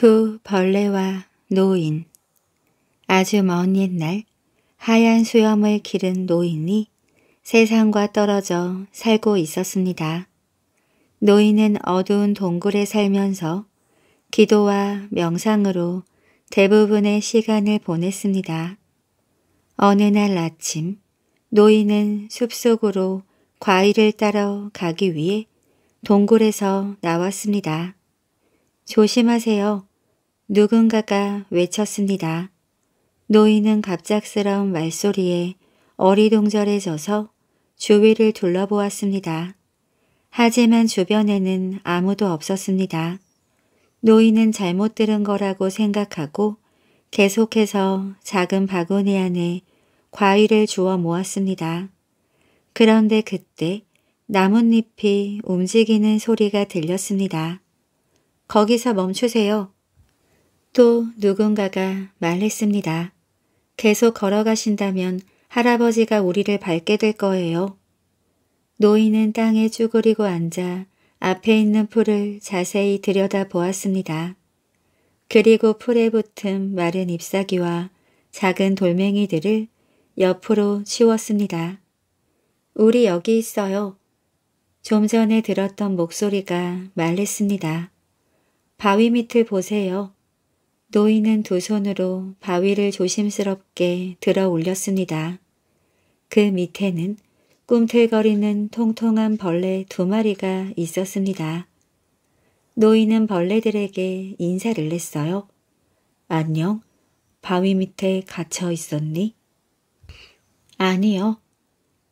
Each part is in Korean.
두 벌레와 노인 아주 먼 옛날 하얀 수염을 기른 노인이 세상과 떨어져 살고 있었습니다. 노인은 어두운 동굴에 살면서 기도와 명상으로 대부분의 시간을 보냈습니다. 어느 날 아침 노인은 숲속으로 과일을 따러 가기 위해 동굴에서 나왔습니다. 조심하세요. 누군가가 외쳤습니다. 노인은 갑작스러운 말소리에 어리둥절해져서 주위를 둘러보았습니다. 하지만 주변에는 아무도 없었습니다. 노인은 잘못 들은 거라고 생각하고 계속해서 작은 바구니 안에 과일을 주워 모았습니다. 그런데 그때 나뭇잎이 움직이는 소리가 들렸습니다. 거기서 멈추세요. 또 누군가가 말했습니다. 계속 걸어가신다면 할아버지가 우리를 밟게 될 거예요. 노인은 땅에 쭈그리고 앉아 앞에 있는 풀을 자세히 들여다보았습니다. 그리고 풀에 붙은 마른 잎사귀와 작은 돌멩이들을 옆으로 치웠습니다. 우리 여기 있어요. 좀 전에 들었던 목소리가 말했습니다. 바위 밑을 보세요. 노인은 두 손으로 바위를 조심스럽게 들어 올렸습니다. 그 밑에는 꿈틀거리는 통통한 벌레 두 마리가 있었습니다. 노인은 벌레들에게 인사를 냈어요. 안녕, 바위 밑에 갇혀 있었니? 아니요.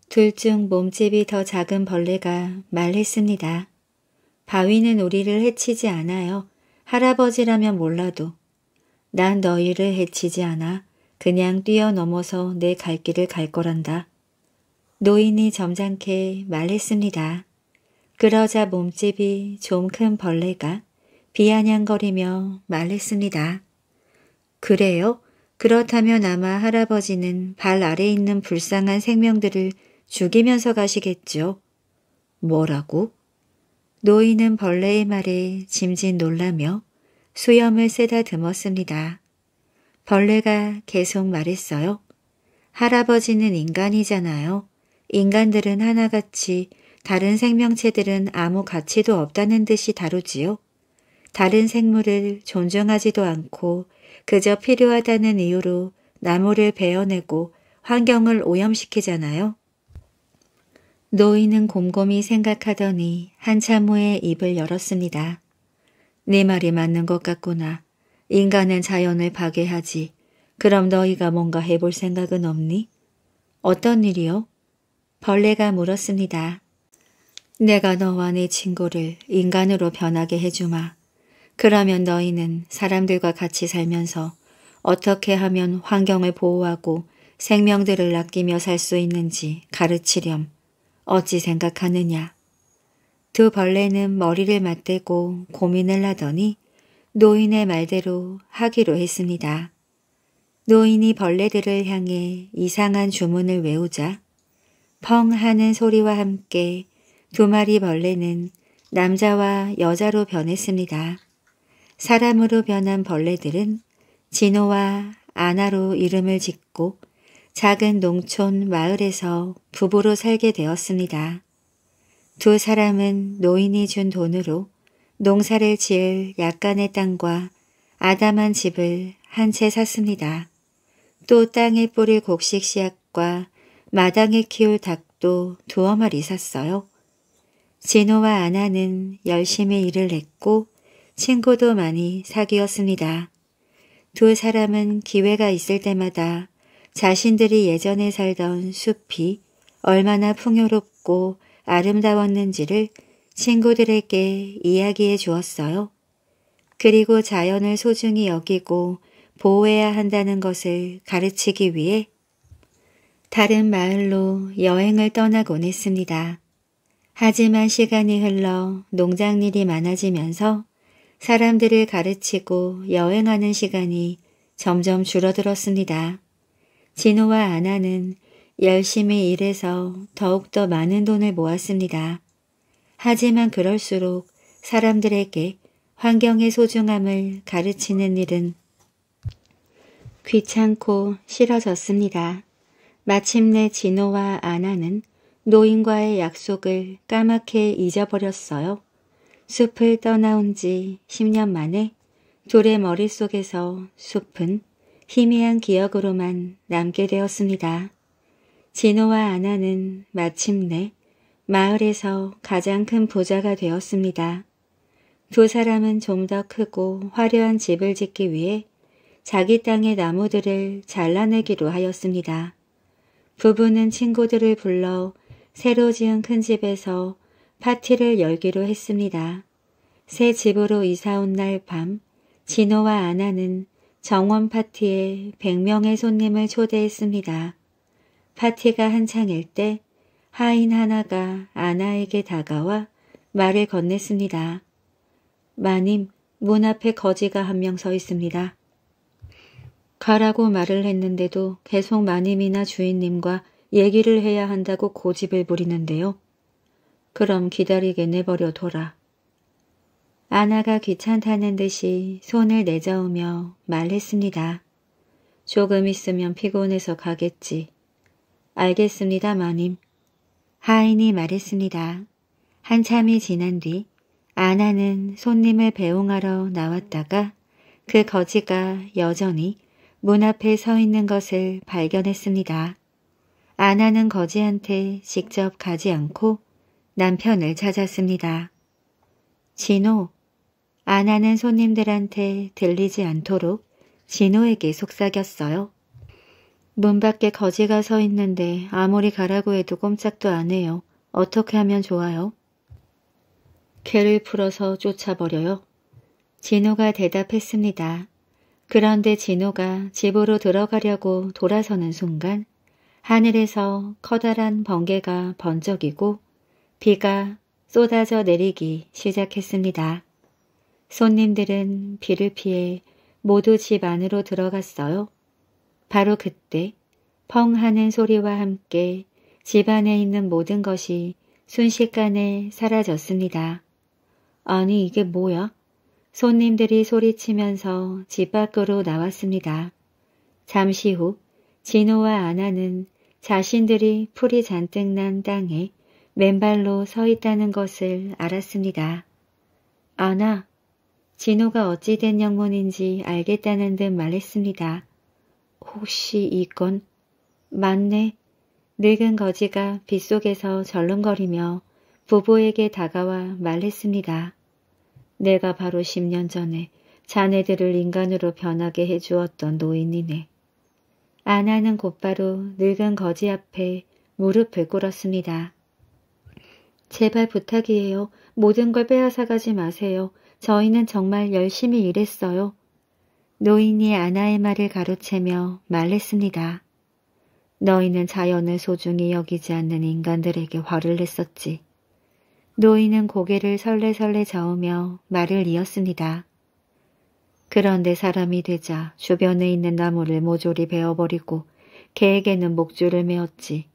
둘 중 몸집이 더 작은 벌레가 말했습니다. 바위는 우리를 해치지 않아요. 할아버지라면 몰라도 난 너희를 해치지 않아 그냥 뛰어넘어서 내 갈 길을 갈 거란다. 노인이 점잖게 말했습니다. 그러자 몸집이 좀 큰 벌레가 비아냥거리며 말했습니다. 그래요? 그렇다면 아마 할아버지는 발 아래 있는 불쌍한 생명들을 죽이면서 가시겠죠. 뭐라고? 노인은 벌레의 말에 짐짓 놀라며 수염을 쓰다듬었습니다. 벌레가 계속 말했어요. 할아버지는 인간이잖아요. 인간들은 하나같이 다른 생명체들은 아무 가치도 없다는 듯이 다루지요. 다른 생물을 존중하지도 않고 그저 필요하다는 이유로 나무를 베어내고 환경을 오염시키잖아요. 노인은 곰곰이 생각하더니 한참 후에 입을 열었습니다. 네 말이 맞는 것 같구나. 인간은 자연을 파괴하지. 그럼 너희가 뭔가 해볼 생각은 없니? 어떤 일이요? 벌레가 물었습니다. 내가 너와 네 친구를 인간으로 변하게 해주마. 그러면 너희는 사람들과 같이 살면서 어떻게 하면 환경을 보호하고 생명들을 아끼며 살 수 있는지 가르치렴. 어찌 생각하느냐. 두 벌레는 머리를 맞대고 고민을 하더니 노인의 말대로 하기로 했습니다. 노인이 벌레들을 향해 이상한 주문을 외우자 펑 하는 소리와 함께 두 마리 벌레는 남자와 여자로 변했습니다. 사람으로 변한 벌레들은 진호와 아나로 이름을 짓고 작은 농촌 마을에서 부부로 살게 되었습니다. 두 사람은 노인이 준 돈으로 농사를 지을 약간의 땅과 아담한 집을 한 채 샀습니다. 또 땅에 뿌릴 곡식 씨앗과 마당에 키울 닭도 두어 마리 샀어요. 진호와 아나는 열심히 일을 했고 친구도 많이 사귀었습니다. 두 사람은 기회가 있을 때마다 자신들이 예전에 살던 숲이 얼마나 풍요롭고 아름다웠는지를 친구들에게 이야기해 주었어요. 그리고 자연을 소중히 여기고 보호해야 한다는 것을 가르치기 위해 다른 마을로 여행을 떠나곤 했습니다. 하지만 시간이 흘러 농장 일이 많아지면서 사람들을 가르치고 여행하는 시간이 점점 줄어들었습니다. 진호와 아나는 열심히 일해서 더욱더 많은 돈을 모았습니다. 하지만 그럴수록 사람들에게 환경의 소중함을 가르치는 일은 귀찮고 싫어졌습니다. 마침내 진호와 아나는 노인과의 약속을 까맣게 잊어버렸어요. 숲을 떠나온 지 10년 만에 둘의 머릿속에서 숲은 희미한 기억으로만 남게 되었습니다. 진호와 아나는 마침내 마을에서 가장 큰 부자가 되었습니다. 두 사람은 좀 더 크고 화려한 집을 짓기 위해 자기 땅의 나무들을 잘라내기로 하였습니다. 부부는 친구들을 불러 새로 지은 큰 집에서 파티를 열기로 했습니다. 새 집으로 이사온 날 밤 진호와 아나는 정원 파티에 100명의 손님을 초대했습니다. 파티가 한창일 때 하인 하나가 아나에게 다가와 말을 건넸습니다. 마님, 문 앞에 거지가 한 명 서 있습니다. 가라고 말을 했는데도 계속 마님이나 주인님과 얘기를 해야 한다고 고집을 부리는데요. 그럼 기다리게 내버려 둬라. 아나가 귀찮다는 듯이 손을 내저으며 말했습니다. 조금 있으면 피곤해서 가겠지. 알겠습니다, 마님. 하인이 말했습니다. 한참이 지난 뒤 아나는 손님을 배웅하러 나왔다가 그 거지가 여전히 문 앞에 서 있는 것을 발견했습니다. 아나는 거지한테 직접 가지 않고 남편을 찾았습니다. 진호, 아나는 손님들한테 들리지 않도록 진호에게 속삭였어요. 문 밖에 거지가 서 있는데 아무리 가라고 해도 꼼짝도 안 해요. 어떻게 하면 좋아요? 개를 풀어서 쫓아버려요. 진호가 대답했습니다. 그런데 진호가 집으로 들어가려고 돌아서는 순간 하늘에서 커다란 번개가 번쩍이고 비가 쏟아져 내리기 시작했습니다. 손님들은 비를 피해 모두 집 안으로 들어갔어요. 바로 그때 펑 하는 소리와 함께 집 안에 있는 모든 것이 순식간에 사라졌습니다. 아니 이게 뭐야? 손님들이 소리치면서 집 밖으로 나왔습니다. 잠시 후 진호와 아나는 자신들이 풀이 잔뜩 난 땅에 맨발로 서 있다는 것을 알았습니다. 아나, 진호가 어찌된 영문인지 알겠다는 듯 말했습니다. 혹시 이건 맞네. 늙은 거지가 빗속에서 절름거리며 부부에게 다가와 말했습니다. 내가 바로 10년 전에 자네들을 인간으로 변하게 해주었던 노인이네. 아나는 곧바로 늙은 거지 앞에 무릎을 꿇었습니다. 제발 부탁이에요. 모든 걸 빼앗아가지 마세요. 저희는 정말 열심히 일했어요. 노인이 아나의 말을 가로채며 말했습니다. 너희는 자연을 소중히 여기지 않는 인간들에게 화를 냈었지. 노인은 고개를 설레설레 저으며 말을 이었습니다. 그런데 사람이 되자 주변에 있는 나무를 모조리 베어버리고 개에게는 목줄을 메었지.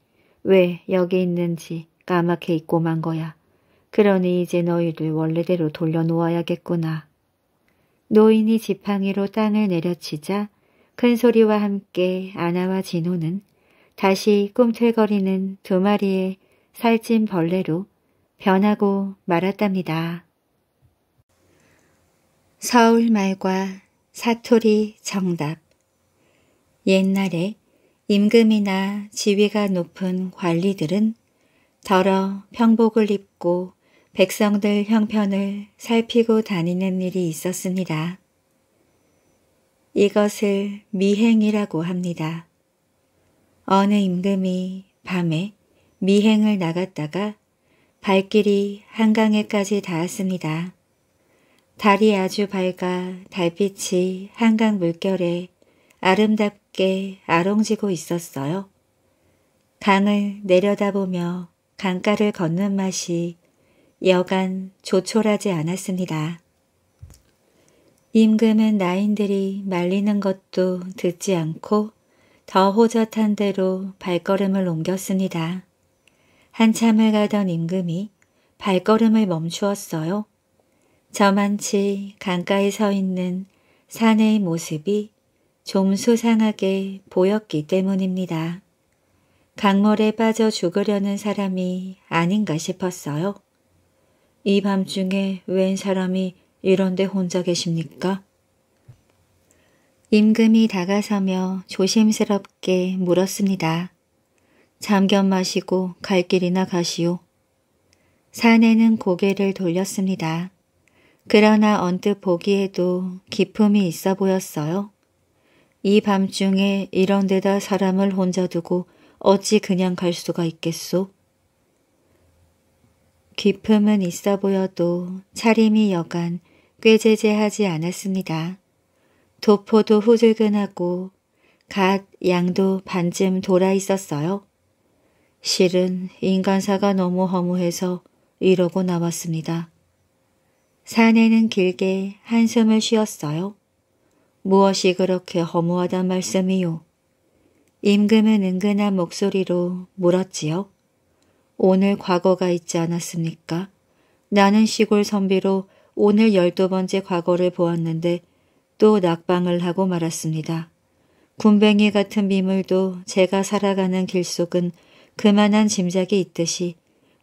왜 여기 있는지 까맣게 잊고 만 거야. 그러니 이제 너희를 원래대로 돌려놓아야겠구나. 노인이 지팡이로 땅을 내려치자 큰 소리와 함께 아나와 진호는 다시 꿈틀거리는 두 마리의 살찐 벌레로 변하고 말았답니다. 서울말과 사투리 정답 옛날에 임금이나 지위가 높은 관리들은 더러 평복을 입고 백성들 형편을 살피고 다니는 일이 있었습니다. 이것을 미행이라고 합니다. 어느 임금이 밤에 미행을 나갔다가 발길이 한강에까지 닿았습니다. 달이 아주 밝아 달빛이 한강 물결에 아름답게 아롱지고 있었어요. 강을 내려다보며 강가를 걷는 맛이 여간 조촐하지 않았습니다. 임금은 나인들이 말리는 것도 듣지 않고 더 호젓한 대로 발걸음을 옮겼습니다. 한참을 가던 임금이 발걸음을 멈추었어요. 저만치 강가에 서 있는 사내의 모습이 좀 수상하게 보였기 때문입니다. 강물에 빠져 죽으려는 사람이 아닌가 싶었어요. 이 밤중에 웬 사람이 이런데 혼자 계십니까? 임금이 다가서며 조심스럽게 물었습니다. 잠견 마시고 갈 길이나 가시오. 사내는 고개를 돌렸습니다. 그러나 언뜻 보기에도 기품이 있어 보였어요. 이 밤중에 이런 데다 사람을 혼자 두고 어찌 그냥 갈 수가 있겠소? 기품은 있어 보여도 차림이 여간 꾀제제하지 않았습니다. 도포도 후들근하고갓 양도 반쯤 돌아 있었어요. 실은 인간사가 너무 허무해서 이러고 나왔습니다. 사내는 길게 한숨을 쉬었어요. 무엇이 그렇게 허무하단 말씀이요. 임금은 은근한 목소리로 물었지요. 오늘 과거가 있지 않았습니까? 나는 시골 선비로 오늘 열두 번째 과거를 보았는데 또 낙방을 하고 말았습니다. 군뱅이 같은 미물도 제가 살아가는 길속은 그만한 짐작이 있듯이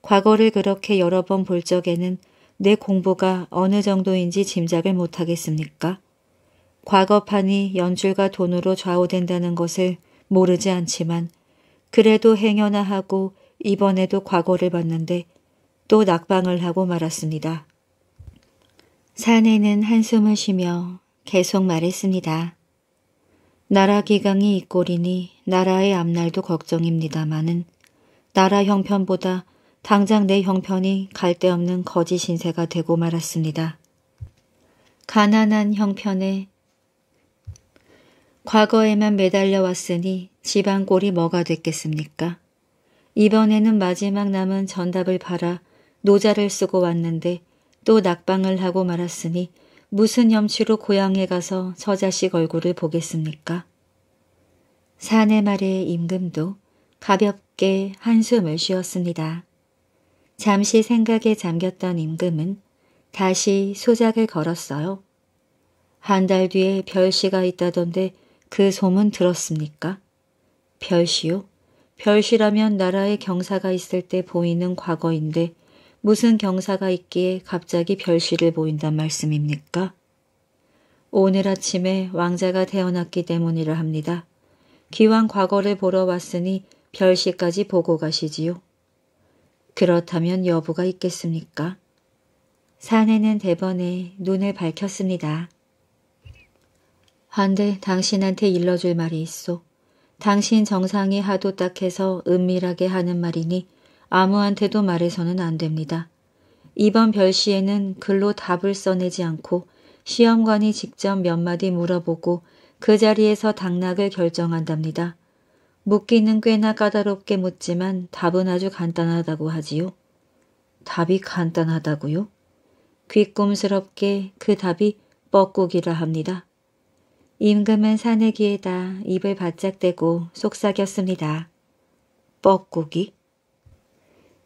과거를 그렇게 여러 번 볼 적에는 내 공부가 어느 정도인지 짐작을 못하겠습니까? 과거판이 연줄과 돈으로 좌우된다는 것을 모르지 않지만 그래도 행여나 하고 이번에도 과거를 봤는데 또 낙방을 하고 말았습니다. 사내는 한숨을 쉬며 계속 말했습니다. 나라 기강이 이꼴이니 나라의 앞날도 걱정입니다마는 나라 형편보다 당장 내 형편이 갈데없는 거지 신세가 되고 말았습니다. 가난한 형편에 과거에만 매달려 왔으니 집안 꼴이 뭐가 됐겠습니까? 이번에는 마지막 남은 전답을 팔아 노자를 쓰고 왔는데 또 낙방을 하고 말았으니 무슨 염치로 고향에 가서 저 자식 얼굴을 보겠습니까? 사내 말에 임금도 가볍게 한숨을 쉬었습니다. 잠시 생각에 잠겼던 임금은 다시 소작을 걸었어요. 한 달 뒤에 별시가 있다던데 그 소문 들었습니까? 별시요? 별시라면 나라에 경사가 있을 때 보이는 과거인데 무슨 경사가 있기에 갑자기 별시를 보인단 말씀입니까? 오늘 아침에 왕자가 태어났기 때문이라 합니다. 기왕 과거를 보러 왔으니 별시까지 보고 가시지요. 그렇다면 여부가 있겠습니까? 사내는 대번에 눈을 밝혔습니다. 한데 당신한테 일러줄 말이 있어 당신 정상이 하도 딱해서 은밀하게 하는 말이니 아무한테도 말해서는 안 됩니다. 이번 별시에는 글로 답을 써내지 않고 시험관이 직접 몇 마디 물어보고 그 자리에서 당락을 결정한답니다. 묻기는 꽤나 까다롭게 묻지만 답은 아주 간단하다고 하지요. 답이 간단하다고요? 귀꿈스럽게 그 답이 뻐꾸기라 합니다. 임금은 사내기에다 입을 바짝 대고 속삭였습니다. 뻐꾸기?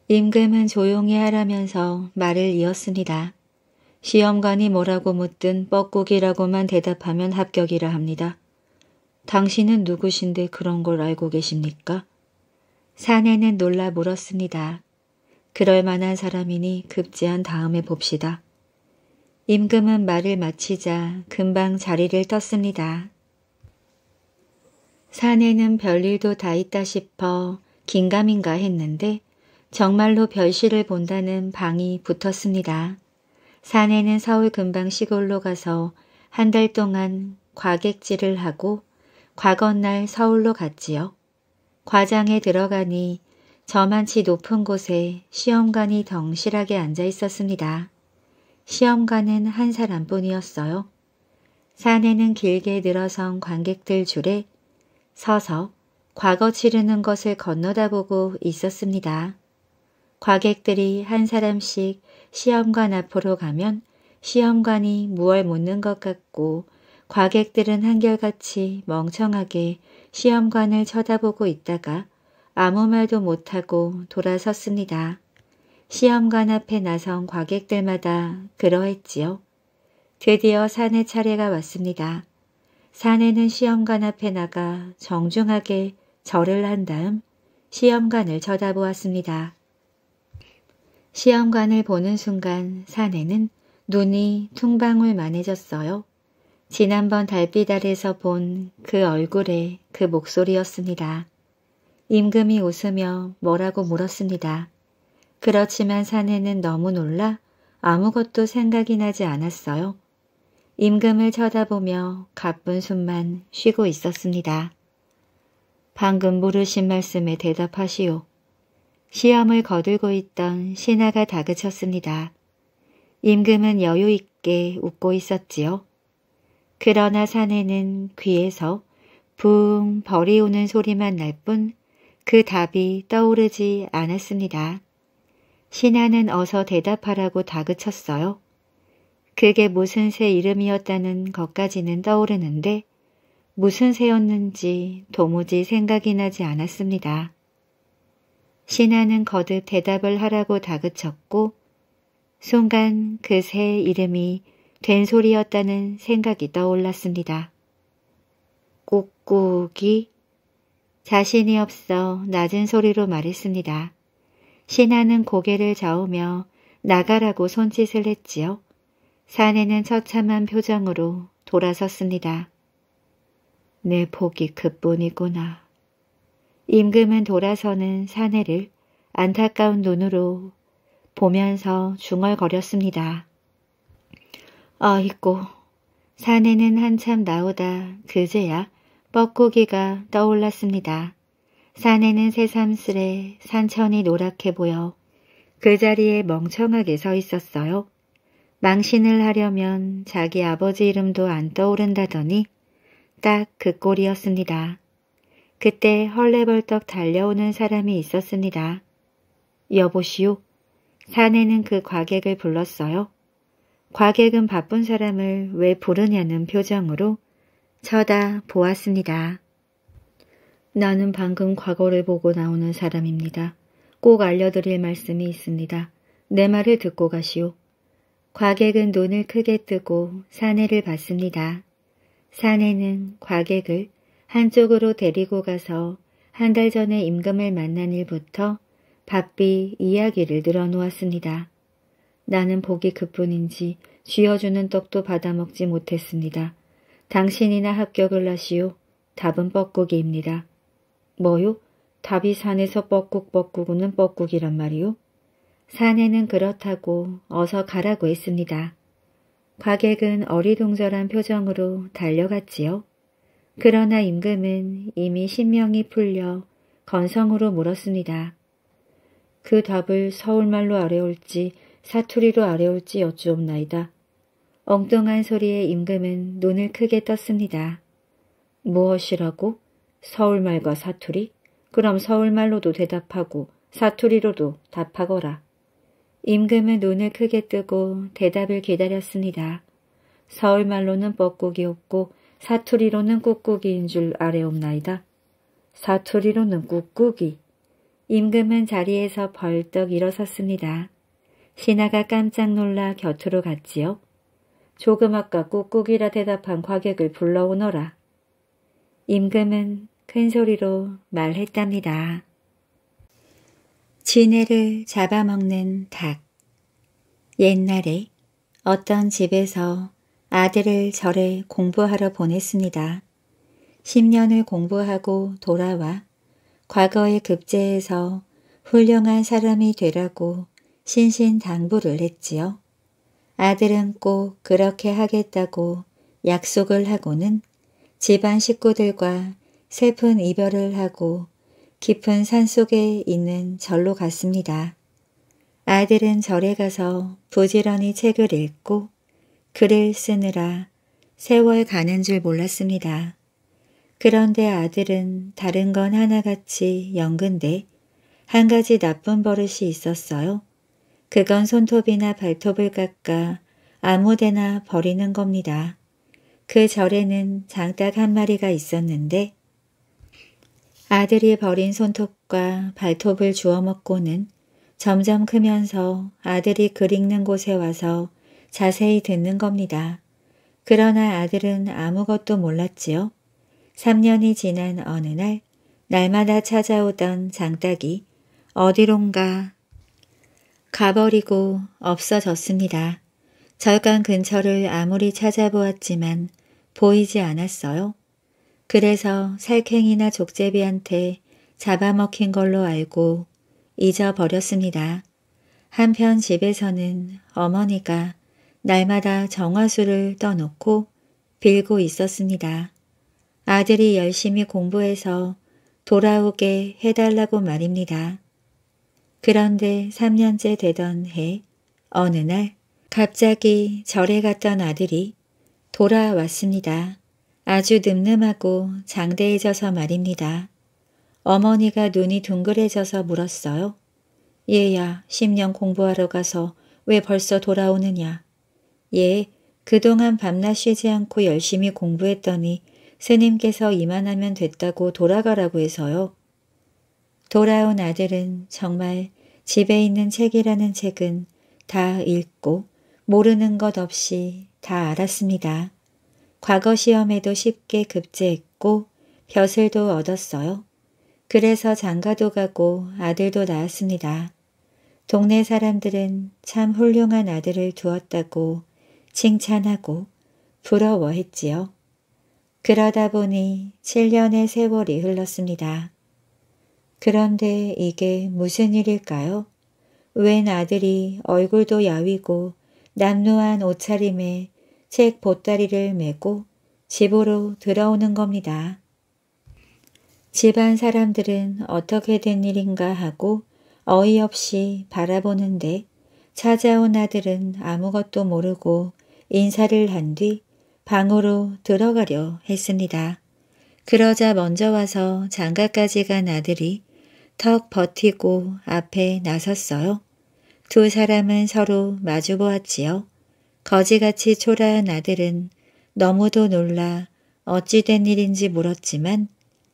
임금은 조용히 하라면서 말을 이었습니다. 시험관이 뭐라고 묻든 뻐꾸기라고만 대답하면 합격이라 합니다. 당신은 누구신데 그런 걸 알고 계십니까? 사내는 놀라 물었습니다. 그럴 만한 사람이니 급제한 다음에 봅시다. 임금은 말을 마치자 금방 자리를 떴습니다. 산에는 별일도 다 있다 싶어 긴가민가 했는데 정말로 별시를 본다는 방이 붙었습니다. 산에는 서울 금방 시골로 가서 한 달 동안 과객질을 하고 과거날 서울로 갔지요. 과장에 들어가니 저만치 높은 곳에 시험관이 덩실하게 앉아 있었습니다. 시험관은 한 사람뿐이었어요. 사내는 길게 늘어선 관객들 줄에 서서 과거 치르는 것을 건너다 보고 있었습니다. 과객들이 한 사람씩 시험관 앞으로 가면 시험관이 무얼 묻는 것 같고 과객들은 한결같이 멍청하게 시험관을 쳐다보고 있다가 아무 말도 못하고 돌아섰습니다. 시험관 앞에 나선 과객들마다 그러했지요. 드디어 산의 차례가 왔습니다. 산에는 시험관 앞에 나가 정중하게 절을 한 다음 시험관을 쳐다보았습니다. 시험관을 보는 순간 산에는 눈이 퉁방울만해졌어요. 지난번 달빛 아래서 본 그 얼굴에 그 목소리였습니다. 임금이 웃으며 뭐라고 물었습니다. 그렇지만 사내는 너무 놀라 아무것도 생각이 나지 않았어요. 임금을 쳐다보며 가쁜 숨만 쉬고 있었습니다. 방금 물으신 말씀에 대답하시오. 시험을 거들고 있던 신하가 다그쳤습니다. 임금은 여유 있게 웃고 있었지요. 그러나 사내는 귀에서 붕 벌이 오는 소리만 날 뿐 그 답이 떠오르지 않았습니다. 신하는 어서 대답하라고 다그쳤어요. 그게 무슨 새 이름이었다는 것까지는 떠오르는데 무슨 새였는지 도무지 생각이 나지 않았습니다. 신하는 거듭 대답을 하라고 다그쳤고 순간 그 새 이름이 된소리였다는 생각이 떠올랐습니다. 꾹꾹이 자신이 없어 낮은 소리로 말했습니다. 신하는 고개를 저으며 나가라고 손짓을 했지요. 사내는 처참한 표정으로 돌아섰습니다. 내 복이 그뿐이구나. 임금은 돌아서는 사내를 안타까운 눈으로 보면서 중얼거렸습니다. 어있고 아, 사내는 한참 나오다 그제야 뻐꾸기가 떠올랐습니다. 산에는 새삼스레 산천이 노랗게 보여 그 자리에 멍청하게 서 있었어요. 망신을 하려면 자기 아버지 이름도 안 떠오른다더니 딱 그 꼴이었습니다. 그때 헐레벌떡 달려오는 사람이 있었습니다. 여보시오. 사내는 그 과객을 불렀어요. 과객은 바쁜 사람을 왜 부르냐는 표정으로 쳐다보았습니다. 나는 방금 과거를 보고 나오는 사람입니다. 꼭 알려드릴 말씀이 있습니다. 내 말을 듣고 가시오. 과객은 눈을 크게 뜨고 사내를 봤습니다. 사내는 과객을 한쪽으로 데리고 가서 한 달 전에 임금을 만난 일부터 바삐 이야기를 늘어놓았습니다. 나는 보기 그뿐인지 쥐어주는 떡도 받아먹지 못했습니다. 당신이나 합격을 하시오. 답은 뻐꾸기입니다. 뭐요? 답이 산에서 뻐꾹뻐꾹 우는 뻐꾹이란 말이요? 산에는 그렇다고 어서 가라고 했습니다. 과객은 어리둥절한 표정으로 달려갔지요. 그러나 임금은 이미 신명이 풀려 건성으로 물었습니다. 그 답을 서울말로 아래올지 사투리로 아래올지 여쭈옵나이다. 엉뚱한 소리에 임금은 눈을 크게 떴습니다. 무엇이라고? 서울말과 사투리? 그럼 서울말로도 대답하고 사투리로도 답하거라. 임금은 눈을 크게 뜨고 대답을 기다렸습니다. 서울말로는 뻐꾸기 없고 사투리로는 꾹꾹이인 줄 아래옵나이다. 사투리로는 꾹꾹이. 임금은 자리에서 벌떡 일어섰습니다. 신하가 깜짝 놀라 곁으로 갔지요. 조금 아까 꾹꾹이라 대답한 과객을 불러오너라. 임금은 큰 소리로 말했답니다. 지네를 잡아먹는 닭. 옛날에 어떤 집에서 아들을 절에 공부하러 보냈습니다. 10년을 공부하고 돌아와 과거의 급제에서 훌륭한 사람이 되라고 신신당부를 했지요. 아들은 꼭 그렇게 하겠다고 약속을 하고는 집안 식구들과 슬픈 이별을 하고 깊은 산속에 있는 절로 갔습니다. 아들은 절에 가서 부지런히 책을 읽고 글을 쓰느라 세월 가는 줄 몰랐습니다. 그런데 아들은 다른 건 하나같이 연근데 한 가지 나쁜 버릇이 있었어요. 그건 손톱이나 발톱을 깎아 아무데나 버리는 겁니다. 그 절에는 장딱한 마리가 있었는데 아들이 버린 손톱과 발톱을 주워 먹고는 점점 크면서 아들이 글 읽는 곳에 와서 자세히 듣는 겁니다. 그러나 아들은 아무것도 몰랐지요. 3년이 지난 어느 날 날마다 찾아오던 장딱이 어디론가 가버리고 없어졌습니다. 절간 근처를 아무리 찾아보았지만 보이지 않았어요. 그래서 살쾡이나 족제비한테 잡아먹힌 걸로 알고 잊어버렸습니다. 한편 집에서는 어머니가 날마다 정화수를 떠놓고 빌고 있었습니다. 아들이 열심히 공부해서 돌아오게 해달라고 말입니다. 그런데 3년째 되던 해 어느 날 갑자기 절에 갔던 아들이 돌아왔습니다. 아주 늠름하고 장대해져서 말입니다. 어머니가 눈이 둥글해져서 물었어요. 얘야, 10년 공부하러 가서 왜 벌써 돌아오느냐. 예, 그동안 밤낮 쉬지 않고 열심히 공부했더니 스님께서 이만하면 됐다고 돌아가라고 해서요. 돌아온 아들은 정말 집에 있는 책이라는 책은 다 읽고 모르는 것 없이 다 알았습니다. 과거 시험에도 쉽게 급제했고 벼슬도 얻었어요. 그래서 장가도 가고 아들도 낳았습니다. 동네 사람들은 참 훌륭한 아들을 두었다고 칭찬하고 부러워했지요. 그러다 보니 7년의 세월이 흘렀습니다. 그런데 이게 무슨 일일까요? 웬 아들이 얼굴도 야위고 남루한 옷차림에 책 보따리를 메고 집으로 들어오는 겁니다. 집안 사람들은 어떻게 된 일인가 하고 어이없이 바라보는데 찾아온 아들은 아무것도 모르고 인사를 한 뒤 방으로 들어가려 했습니다. 그러자 먼저 와서 장가까지 간 아들이 턱 버티고 앞에 나섰어요. 두 사람은 서로 마주보았지요. 거지같이 초라한 아들은 너무도 놀라 어찌 된 일인지 물었지만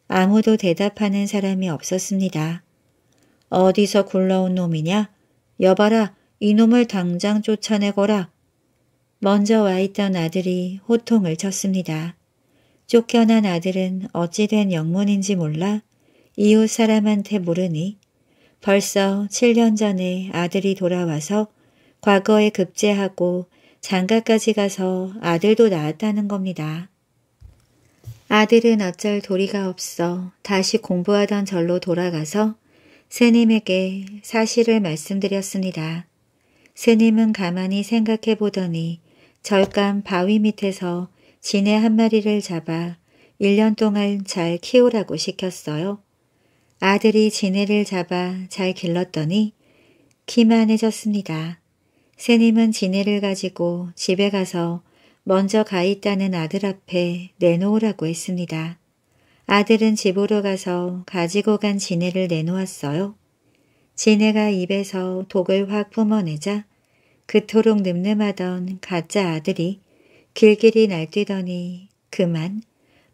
아무도 대답하는 사람이 없었습니다. 어디서 굴러온 놈이냐? 여봐라, 이놈을 당장 쫓아내거라. 먼저 와 있던 아들이 호통을 쳤습니다. 쫓겨난 아들은 어찌 된 영문인지 몰라 이웃 사람한테 물으니 벌써 7년 전에 아들이 돌아와서 과거에 급제하고 장가까지 가서 아들도 낳았다는 겁니다. 아들은 어쩔 도리가 없어 다시 공부하던 절로 돌아가서 스님에게 사실을 말씀드렸습니다. 스님은 가만히 생각해 보더니 절감 바위 밑에서 지네 한 마리를 잡아 1년 동안 잘 키우라고 시켰어요. 아들이 지네를 잡아 잘 길렀더니 키만해졌습니다. 새님은 지네를 가지고 집에 가서 먼저 가 있다는 아들 앞에 내놓으라고 했습니다. 아들은 집으로 가서 가지고 간 지네를 내놓았어요. 지네가 입에서 독을 확 뿜어내자 그토록 늠름하던 가짜 아들이 길길이 날뛰더니 그만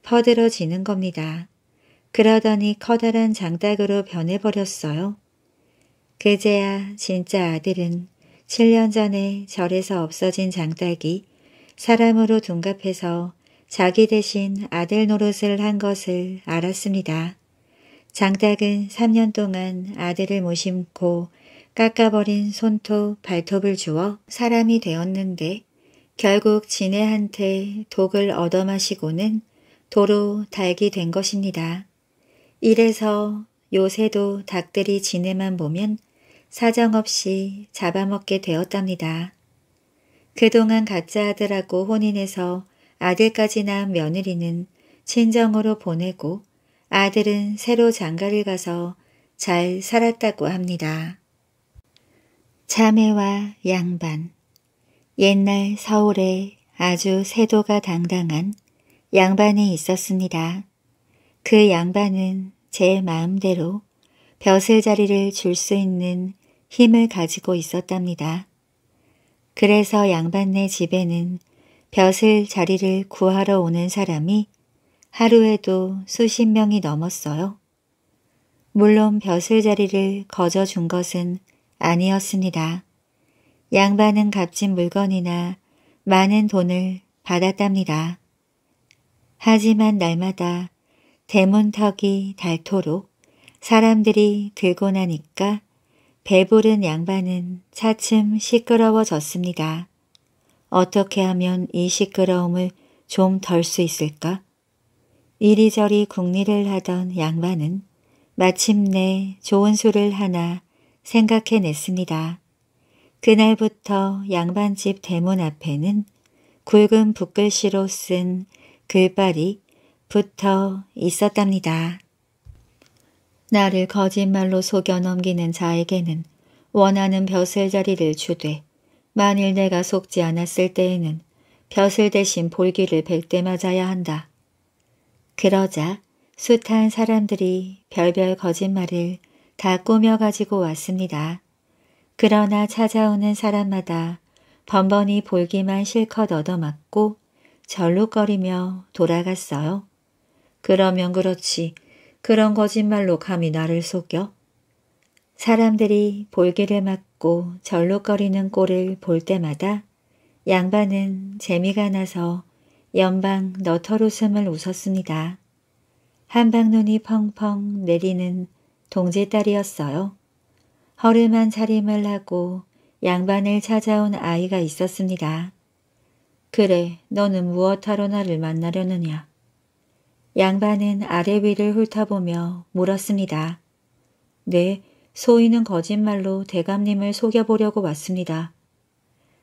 퍼들어지는 겁니다. 그러더니 커다란 장닭으로 변해버렸어요. 그제야 진짜 아들은 7년 전에 절에서 없어진 장딸기 사람으로 둔갑해서 자기 대신 아들 노릇을 한 것을 알았습니다. 장닭은 3년 동안 아들을 모심고 깎아버린 손톱, 발톱을 주어 사람이 되었는데 결국 지네한테 독을 얻어 마시고는 도로 달이된 것입니다. 이래서 요새도 닭들이 지네만 보면 사정없이 잡아먹게 되었답니다. 그동안 가짜 아들하고 혼인해서 아들까지 낳은 며느리는 친정으로 보내고 아들은 새로 장가를 가서 잘 살았다고 합니다. 자매와 양반 옛날 서울에 아주 세도가 당당한 양반이 있었습니다. 그 양반은 제 마음대로 벼슬 자리를 줄 수 있는 힘을 가지고 있었답니다. 그래서 양반네 집에는 벼슬 자리를 구하러 오는 사람이 하루에도 수십 명이 넘었어요. 물론 벼슬 자리를 거저 준 것은 아니었습니다. 양반은 값진 물건이나 많은 돈을 받았답니다. 하지만 날마다 대문턱이 닳도록 사람들이 들고 나니까 배부른 양반은 차츰 시끄러워졌습니다. 어떻게 하면 이 시끄러움을 좀 덜 수 있을까? 이리저리 궁리를 하던 양반은 마침내 좋은 수를 하나 생각해냈습니다. 그날부터 양반집 대문 앞에는 굵은 붓글씨로 쓴 글발이 붙어 있었답니다. 나를 거짓말로 속여 넘기는 자에게는 원하는 벼슬 자리를 주되 만일 내가 속지 않았을 때에는 벼슬 대신 볼기를 백대 맞아야 한다. 그러자 숱한 사람들이 별별 거짓말을 다 꾸며 가지고 왔습니다. 그러나 찾아오는 사람마다 번번이 볼기만 실컷 얻어맞고 절룩거리며 돌아갔어요. 그러면 그렇지 그런 거짓말로 감히 나를 속여? 사람들이 볼기를 맞고 절룩거리는 꼴을 볼 때마다 양반은 재미가 나서 연방 너털웃음을 웃었습니다. 한방눈이 펑펑 내리는 동제딸이었어요. 허름한 차림을 하고 양반을 찾아온 아이가 있었습니다. 그래, 너는 무엇하러 나를 만나려느냐? 양반은 아래 위를 훑어보며 물었습니다. 네, 소인은 거짓말로 대감님을 속여보려고 왔습니다.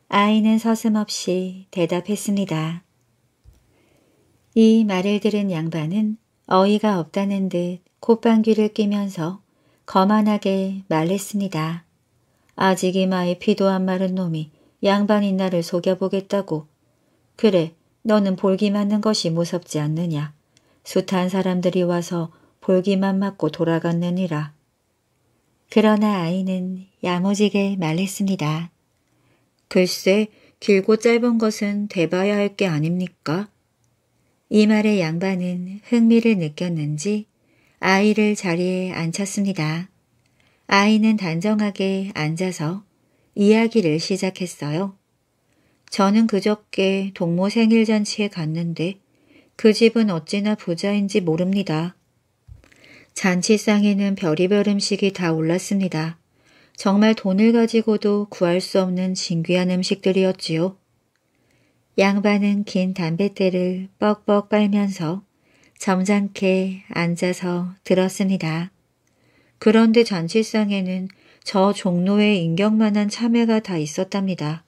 아이는 서슴없이 대답했습니다. 이 말을 들은 양반은 어이가 없다는 듯 콧방귀를 끼면서 거만하게 말했습니다. 아직 이마에 피도 안 마른 놈이 양반인 나를 속여보겠다고. 그래, 너는 볼기 맞는 것이 무섭지 않느냐. 숱한 사람들이 와서 볼기만 맞고 돌아갔느니라. 그러나 아이는 야무지게 말했습니다 글쎄 길고 짧은 것은 돼봐야 할 게 아닙니까? 이 말에 양반은 흥미를 느꼈는지 아이를 자리에 앉혔습니다. 아이는 단정하게 앉아서 이야기를 시작했어요. 저는 그저께 동모 생일 잔치에 갔는데 그 집은 어찌나 부자인지 모릅니다. 잔치상에는 별의별 음식이 다 올랐습니다. 정말 돈을 가지고도 구할 수 없는 진귀한 음식들이었지요. 양반은 긴 담뱃대를 뻑뻑 빨면서 점잖게 앉아서 들었습니다. 그런데 잔치상에는 저 종로에 인격만한 참외가 다 있었답니다.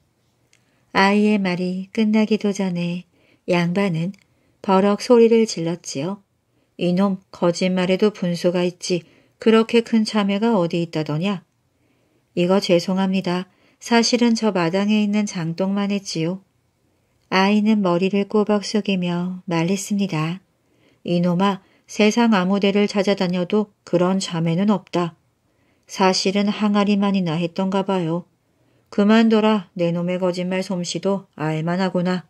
아이의 말이 끝나기도 전에 양반은 버럭 소리를 질렀지요. 이놈 거짓말에도 분수가 있지 그렇게 큰 참외가 어디 있다더냐. 이거 죄송합니다. 사실은 저 마당에 있는 장독만 했지요. 아이는 머리를 꼬박 숙이며 말했습니다 이놈아 세상 아무데를 찾아다녀도 그런 자매는 없다. 사실은 항아리만이나 했던가 봐요. 그만둬라 내 놈의 거짓말 솜씨도 알만하구나.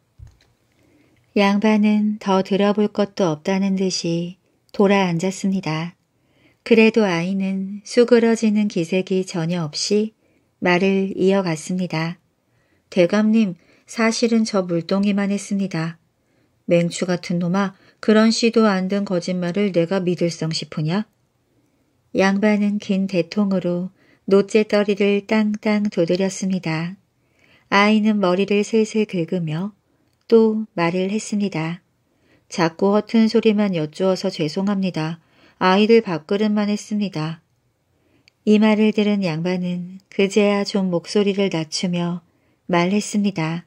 양반은 더 들어볼 것도 없다는 듯이 돌아앉았습니다. 그래도 아이는 수그러지는 기색이 전혀 없이 말을 이어갔습니다. 대감님, 사실은 저 물동이만 했습니다. 맹추 같은 놈아, 그런 시도 안 든 거짓말을 내가 믿을 성 싶으냐? 양반은 긴 대통으로 노째 떨이를 땅땅 두드렸습니다. 아이는 머리를 슬슬 긁으며 또 말을 했습니다. 자꾸 허튼 소리만 여쭈어서 죄송합니다. 아이들 밥그릇만 했습니다. 이 말을 들은 양반은 그제야 좀 목소리를 낮추며 말했습니다.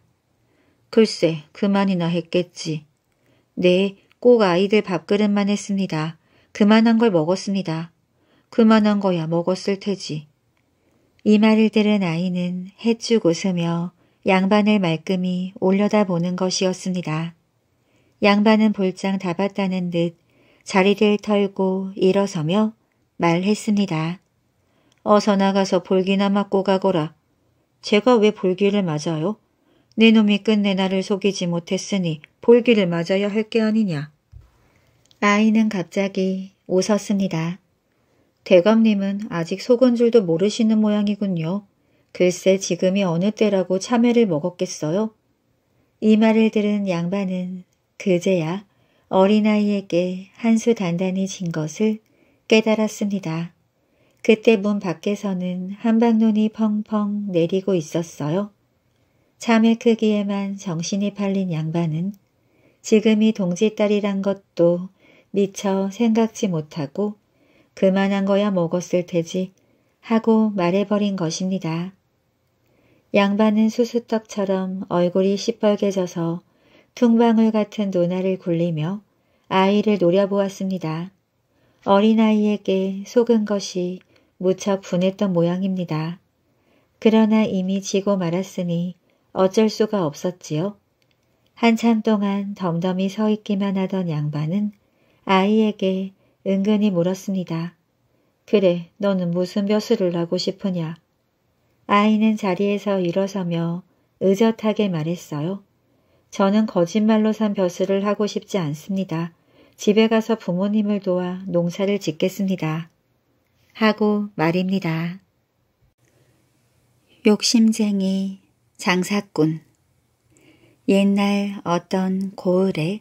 글쎄, 그만이나 했겠지. 네, 꼭 아이들 밥그릇만 했습니다. 그만한 걸 먹었습니다. 그만한 거야 먹었을 테지. 이 말을 들은 아이는 해쭉 웃으며 양반을 말끔히 올려다보는 것이었습니다. 양반은 볼장 다 봤다는 듯 자리를 털고 일어서며 말했습니다. 어서 나가서 볼기나 맞고 가거라. 제가 왜 볼기를 맞아요? 네 놈이 끝내 나를 속이지 못했으니 볼기를 맞아야 할 게 아니냐. 아이는 갑자기 웃었습니다. 대감님은 아직 속은 줄도 모르시는 모양이군요. 글쎄 지금이 어느 때라고 참외를 먹었겠어요? 이 말을 들은 양반은 그제야 어린아이에게 한수 단단히 진 것을 깨달았습니다. 그때 문 밖에서는 한방눈이 펑펑 내리고 있었어요. 참외 크기에만 정신이 팔린 양반은 지금이 동지딸이란 것도 미처 생각지 못하고 그만한 거야 먹었을 테지 하고 말해버린 것입니다. 양반은 수수떡처럼 얼굴이 시뻘게 져서 퉁방울 같은 노나를 굴리며 아이를 노려보았습니다. 어린아이에게 속은 것이 무척 분했던 모양입니다. 그러나 이미 지고 말았으니 어쩔 수가 없었지요. 한참 동안 덤덤히 서 있기만 하던 양반은 아이에게 은근히 물었습니다. 그래, 너는 무슨 벼슬을 하고 싶으냐? 아이는 자리에서 일어서며 의젓하게 말했어요. 저는 거짓말로 산 벼슬을 하고 싶지 않습니다. 집에 가서 부모님을 도와 농사를 짓겠습니다. 하고 말입니다. 욕심쟁이 장사꾼 옛날 어떤 고을에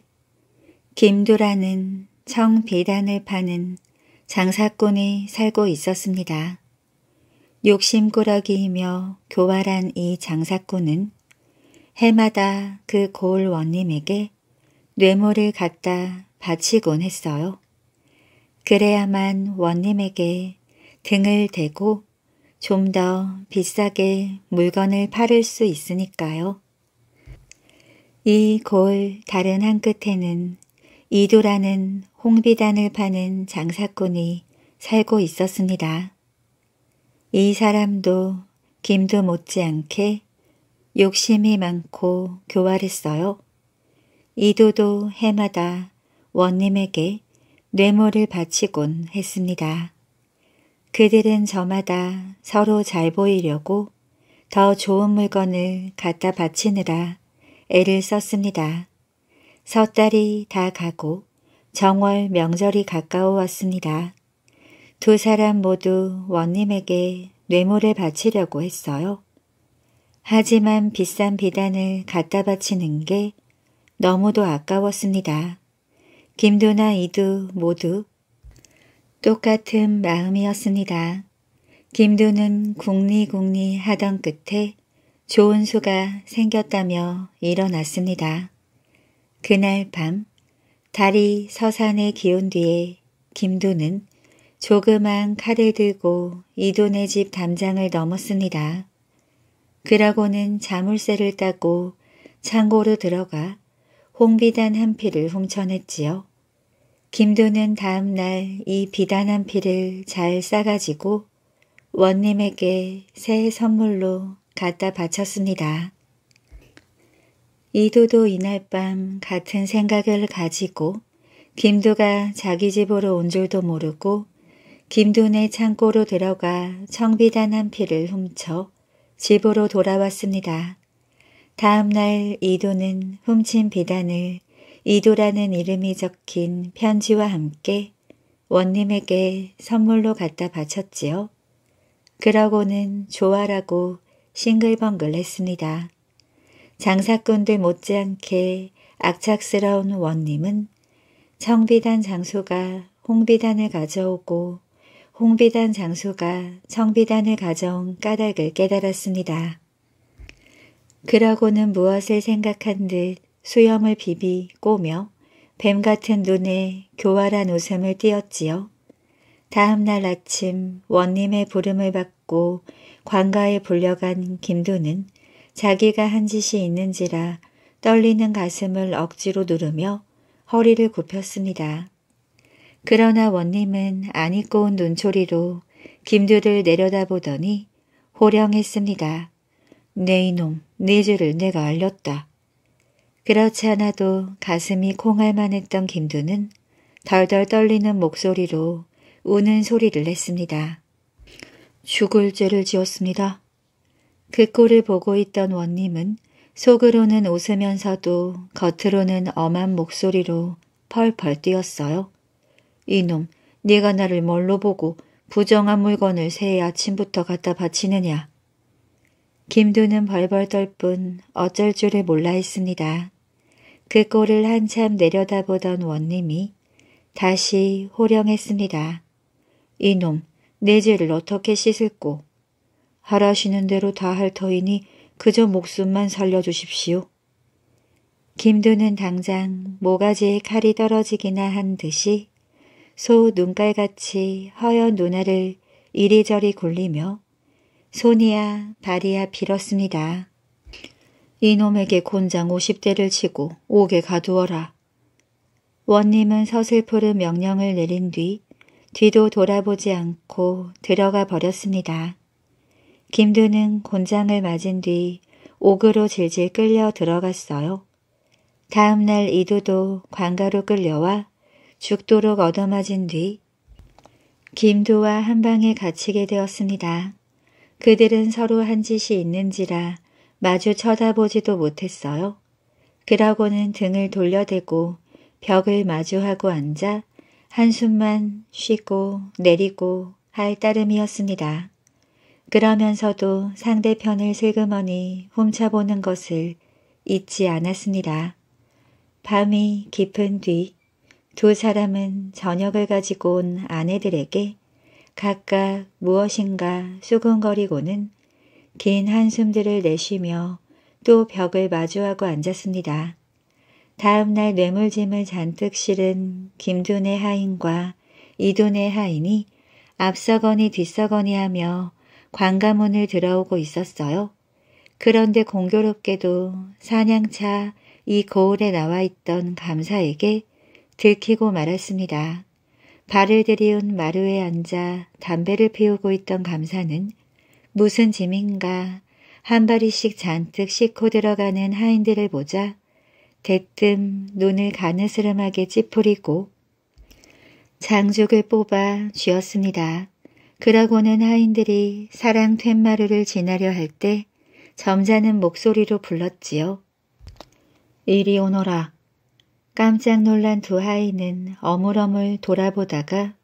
김두라는 청비단을 파는 장사꾼이 살고 있었습니다. 욕심꾸러기이며 교활한 이 장사꾼은 해마다 그 고을 원님에게 뇌물을 갖다 바치곤 했어요. 그래야만 원님에게 등을 대고 좀 더 비싸게 물건을 팔을 수 있으니까요. 이 고을 다른 한 끝에는 이도라는 홍비단을 파는 장사꾼이 살고 있었습니다. 이 사람도 김도 못지않게 욕심이 많고 교활했어요. 이도도 해마다 원님에게 뇌물을 바치곤 했습니다. 그들은 저마다 서로 잘 보이려고 더 좋은 물건을 갖다 바치느라 애를 썼습니다. 섣달이 다 가고 정월 명절이 가까워 왔습니다. 두 사람 모두 원님에게 뇌물을 바치려고 했어요. 하지만 비싼 비단을 갖다 바치는 게 너무도 아까웠습니다. 김도나 이두 모두 똑같은 마음이었습니다. 김두는 궁리궁리 하던 끝에 좋은 수가 생겼다며 일어났습니다. 그날 밤 달이 서산에 기운 뒤에 김두는 조그만 칼을 들고 이도네 집 담장을 넘었습니다. 그러고는 자물쇠를 따고 창고로 들어가 홍비단 한 피를 훔쳐냈지요. 김도는 다음날 이 비단 한 피를 잘 싸가지고 원님에게 새 선물로 갖다 바쳤습니다. 이도도 이날 밤 같은 생각을 가지고 김도가 자기 집으로 온 줄도 모르고 김돈의 창고로 들어가 청비단 한 피를 훔쳐 집으로 돌아왔습니다. 다음날 이도는 훔친 비단을 이도라는 이름이 적힌 편지와 함께 원님에게 선물로 갖다 바쳤지요. 그러고는 좋아라고 싱글벙글 했습니다. 장사꾼들 못지않게 악착스러운 원님은 청비단 장소가 홍비단을 가져오고 홍비단 장소가 청비단을 가져온 까닭을 깨달았습니다. 그러고는 무엇을 생각한 듯 수염을 비비 꼬며 뱀 같은 눈에 교활한 웃음을 띄었지요. 다음날 아침 원님의 부름을 받고 관가에 불려간 김도는 자기가 한 짓이 있는지라 떨리는 가슴을 억지로 누르며 허리를 굽혔습니다. 그러나 원님은 안 입고 온 눈초리로 김두를 내려다보더니 호령했습니다. 네 이놈, 네 죄를 내가 알렸다. 그렇지 않아도 가슴이 콩알만 했던 김두는 덜덜 떨리는 목소리로 우는 소리를 냈습니다. 죽을 죄를 지었습니다. 그 꼴을 보고 있던 원님은 속으로는 웃으면서도 겉으로는 엄한 목소리로 펄펄 뛰었어요. 이놈, 네가 나를 뭘로 보고 부정한 물건을 새해 아침부터 갖다 바치느냐. 김두는 벌벌 떨 뿐 어쩔 줄을 몰라 했습니다. 그 꼴을 한참 내려다보던 원님이 다시 호령했습니다. 이놈, 내 죄를 어떻게 씻을꼬? 하라시는 대로 다 할 터이니 그저 목숨만 살려주십시오. 김두는 당장 모가지에 칼이 떨어지기나 한 듯이 소 눈깔같이 허연 눈알을 이리저리 굴리며 손이야 발리야 빌었습니다. 이놈에게 곤장 50대를 치고 옥에 가두어라. 원님은 서슬푸른 명령을 내린 뒤 뒤도 돌아보지 않고 들어가 버렸습니다. 김두는 곤장을 맞은 뒤 옥으로 질질 끌려 들어갔어요. 다음날 이두도 관가로 끌려와 죽도록 얻어맞은 뒤 김도와 한방에 갇히게 되었습니다. 그들은 서로 한 짓이 있는지라 마주 쳐다보지도 못했어요. 그러고는 등을 돌려대고 벽을 마주하고 앉아 한숨만 쉬고 내리고 할 따름이었습니다. 그러면서도 상대편을 슬그머니 훔쳐보는 것을 잊지 않았습니다. 밤이 깊은 뒤두 사람은 저녁을 가지고 온 아내들에게 각각 무엇인가 수근거리고는 긴 한숨들을 내쉬며 또 벽을 마주하고 앉았습니다. 다음날 뇌물짐을 잔뜩 실은 김둔의 하인과 이둔의 하인이 앞서거니 뒤서거니 하며 관가문을 들어오고 있었어요. 그런데 공교롭게도 사냥차 이 거울에 나와 있던 감사에게 들키고 말았습니다. 발을 들이운 마루에 앉아 담배를 피우고 있던 감사는 무슨 짐인가 한발이씩 잔뜩 씻고 들어가는 하인들을 보자 대뜸 눈을 가느스름하게 찌푸리고 장죽을 뽑아 쥐었습니다. 그러고는 하인들이 사랑 툇마루를 지나려 할 때 점잖은 목소리로 불렀지요. 이리 오너라. 깜짝 놀란 두 아이는 어물어물 돌아보다가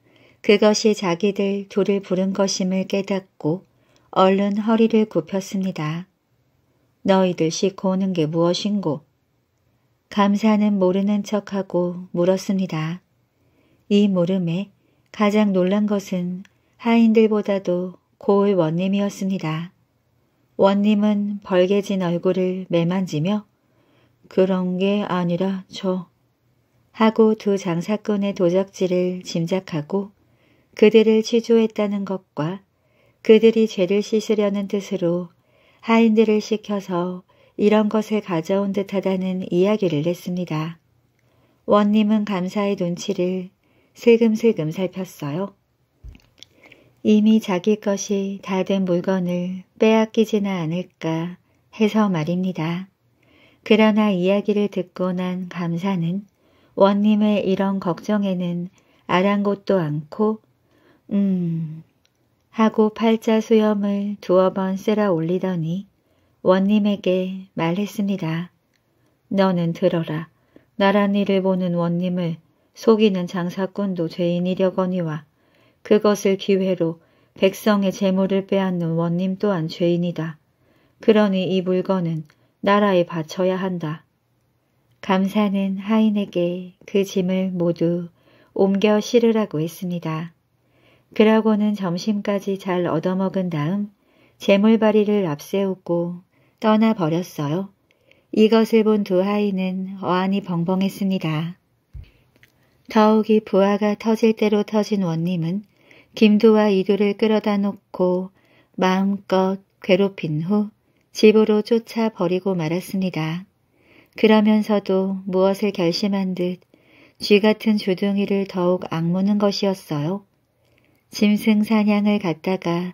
그것이 자기들 둘을 부른 것임을 깨닫고 얼른 허리를 굽혔습니다. 너희들 씻고 오는 게 무엇인고? 감사는 모르는 척하고 물었습니다. 이 물음에 가장 놀란 것은 하인들보다도 고을 원님이었습니다. 원님은 벌개진 얼굴을 매만지며 그런 게 아니라 저 하고 두 장사꾼의 도적질을 짐작하고 그들을 취조했다는 것과 그들이 죄를 씻으려는 뜻으로 하인들을 시켜서 이런 것을 가져온 듯하다는 이야기를 냈습니다. 원님은 감사의 눈치를 슬금슬금 살폈어요. 이미 자기 것이 다 된 물건을 빼앗기지나 않을까 해서 말입니다. 그러나 이야기를 듣고 난 감사는 원님의 이런 걱정에는 아랑곳도 않고 음 하고 팔자 수염을 두어 번 쓸어 올리더니 원님에게 말했습니다. 너는 들어라. 나란 일을 보는 원님을 속이는 장사꾼도 죄인이려거니와 그것을 기회로 백성의 재물을 빼앗는 원님 또한 죄인이다. 그러니 이 물건은 나라에 바쳐야 한다. 감사는 하인에게 그 짐을 모두 옮겨 실으라고 했습니다. 그러고는 점심까지 잘 얻어먹은 다음 재물바리를 앞세우고 떠나버렸어요. 이것을 본 두 하인은 어안이 벙벙했습니다. 더욱이 부하가 터질 대로 터진 원님은 김두와 이두를 끌어다 놓고 마음껏 괴롭힌 후 집으로 쫓아버리고 말았습니다. 그러면서도 무엇을 결심한 듯 쥐 같은 조둥이를 더욱 악무는 것이었어요. 짐승 사냥을 갔다가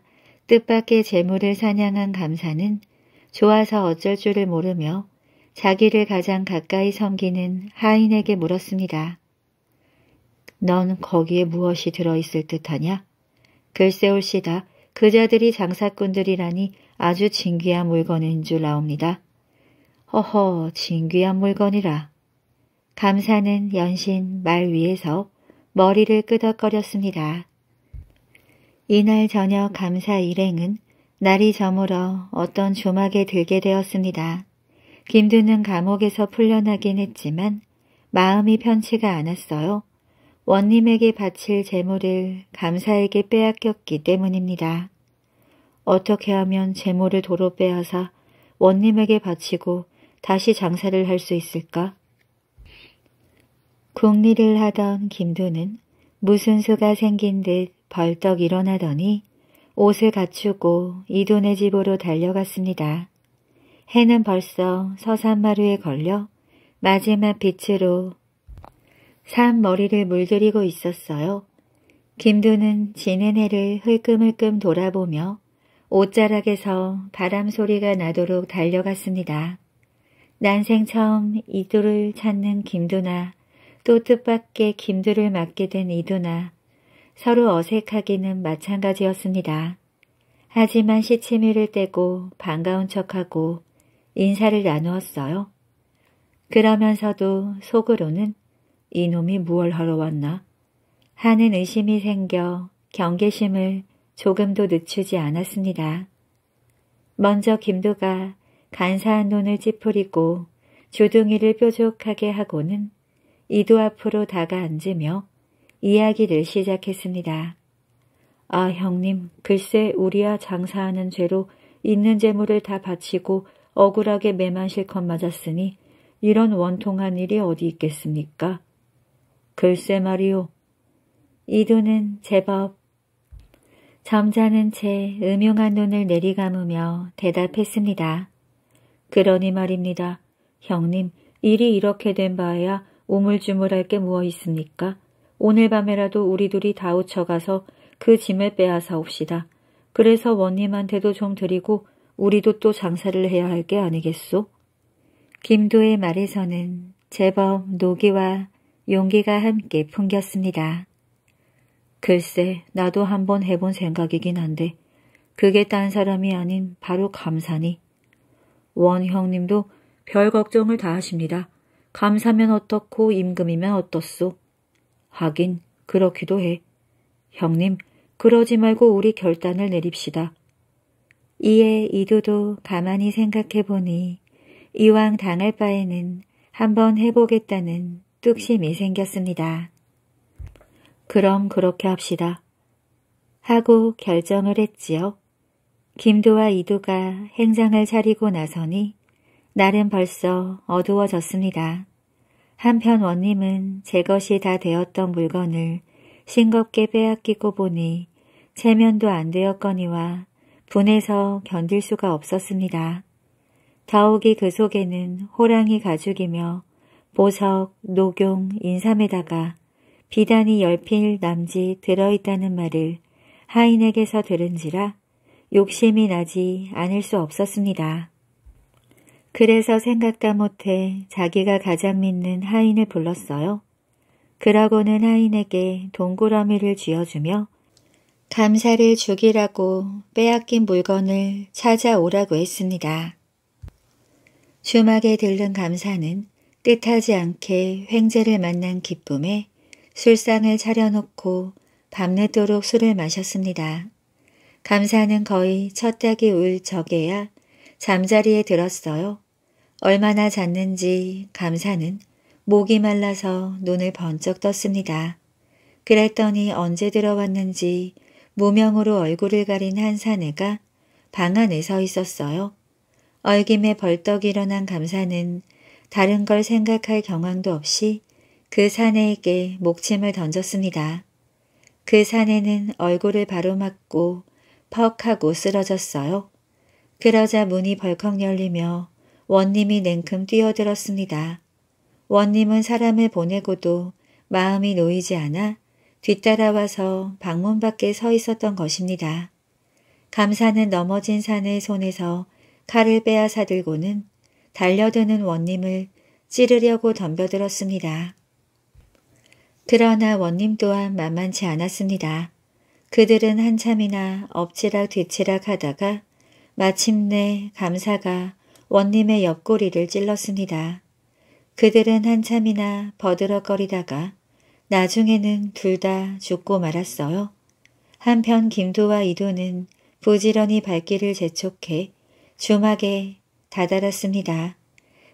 뜻밖의 재물을 사냥한 감사는 좋아서 어쩔 줄을 모르며 자기를 가장 가까이 섬기는 하인에게 물었습니다. 넌 거기에 무엇이 들어있을 듯하냐? 글쎄 올시다. 그자들이 장사꾼들이라니 아주 진귀한 물건인 줄 나옵니다. 허허 진귀한 물건이라. 감사는 연신 말 위에서 머리를 끄덕거렸습니다. 이날 저녁 감사 일행은 날이 저물어 어떤 조막에 들게 되었습니다. 김두는 감옥에서 풀려나긴 했지만 마음이 편치가 않았어요. 원님에게 바칠 재물을 감사에게 빼앗겼기 때문입니다. 어떻게 하면 재물을 도로 빼앗아 원님에게 바치고 다시 장사를 할 수 있을까? 궁리를 하던 김도는 무슨 수가 생긴 듯 벌떡 일어나더니 옷을 갖추고 이돈의 집으로 달려갔습니다. 해는 벌써 서산마루에 걸려 마지막 빛으로 산 머리를 물들이고 있었어요. 김두는 지는 해를 흘끔흘끔 돌아보며 옷자락에서 바람 소리가 나도록 달려갔습니다. 난생 처음 이도를 찾는 김도나 또 뜻밖의 김도를 맡게 된 이도나 서로 어색하기는 마찬가지였습니다. 하지만 시치미를 떼고 반가운 척하고 인사를 나누었어요. 그러면서도 속으로는 이놈이 무얼 하러 왔나 하는 의심이 생겨 경계심을 조금도 늦추지 않았습니다. 먼저 김도가 간사한 눈을 찌푸리고 조둥이를 뾰족하게 하고는 이도 앞으로 다가앉으며 이야기를 시작했습니다. 아 형님 글쎄 우리야 장사하는 죄로 있는 재물을 다 바치고 억울하게 매만 실컷 맞았으니 이런 원통한 일이 어디 있겠습니까? 글쎄 말이오. 이도는 제법 점자는채 음흉한 눈을 내리감으며 대답했습니다. 그러니 말입니다. 형님, 일이 이렇게 된 바에야 우물쭈물할 게 무엇 있습니까? 오늘 밤에라도 우리 둘이 다 우쳐가서 그 짐을 빼앗아옵시다. 그래서 원님한테도 좀 드리고 우리도 또 장사를 해야 할 게 아니겠소? 김도의 말에서는 제법 노기와 용기가 함께 풍겼습니다. 글쎄 나도 한번 해본 생각이긴 한데 그게 딴 사람이 아닌 바로 감사니 원 형님도 별 걱정을 다 하십니다. 감사면 어떻고 임금이면 어떻소. 하긴 그렇기도 해. 형님, 그러지 말고 우리 결단을 내립시다. 이에 이두도 가만히 생각해보니 이왕 당할 바에는 한번 해보겠다는 뚝심이 생겼습니다. 그럼 그렇게 합시다. 하고 결정을 했지요. 김도와 이도가 행장을 차리고 나서니 날은 벌써 어두워졌습니다. 한편 원님은 제 것이 다 되었던 물건을 싱겁게 빼앗기고 보니 체면도 안 되었거니와 분해서 견딜 수가 없었습니다. 더욱이 그 속에는 호랑이 가죽이며 보석, 녹용, 인삼에다가 비단이 열 필 남지 들어있다는 말을 하인에게서 들은지라 욕심이 나지 않을 수 없었습니다. 그래서 생각다 못해 자기가 가장 믿는 하인을 불렀어요. 그러고는 하인에게 동그라미를 쥐어주며 감사를 죽이라고 빼앗긴 물건을 찾아오라고 했습니다. 주막에 들른 감사는 뜻하지 않게 횡재를 만난 기쁨에 술상을 차려놓고 밤내도록 술을 마셨습니다. 감사는 거의 첫 닭이 울 적에야 잠자리에 들었어요. 얼마나 잤는지 감사는 목이 말라서 눈을 번쩍 떴습니다. 그랬더니 언제 들어왔는지 무명으로 얼굴을 가린 한 사내가 방 안에 서 있었어요. 얼김에 벌떡 일어난 감사는 다른 걸 생각할 경황도 없이 그 사내에게 목침을 던졌습니다. 그 사내는 얼굴을 바로맞고 퍽 하고 쓰러졌어요. 그러자 문이 벌컥 열리며 원님이 냉큼 뛰어들었습니다. 원님은 사람을 보내고도 마음이 놓이지 않아 뒤따라와서 방문 밖에 서 있었던 것입니다. 감사는 넘어진 산의 손에서 칼을 빼앗아 들고는 달려드는 원님을 찌르려고 덤벼들었습니다. 그러나 원님 또한 만만치 않았습니다. 그들은 한참이나 엎치락 뒤치락 하다가 마침내 감사가 원님의 옆구리를 찔렀습니다. 그들은 한참이나 버드럭거리다가 나중에는 둘 다 죽고 말았어요. 한편 김도와 이도는 부지런히 발길을 재촉해 주막에 다다랐습니다.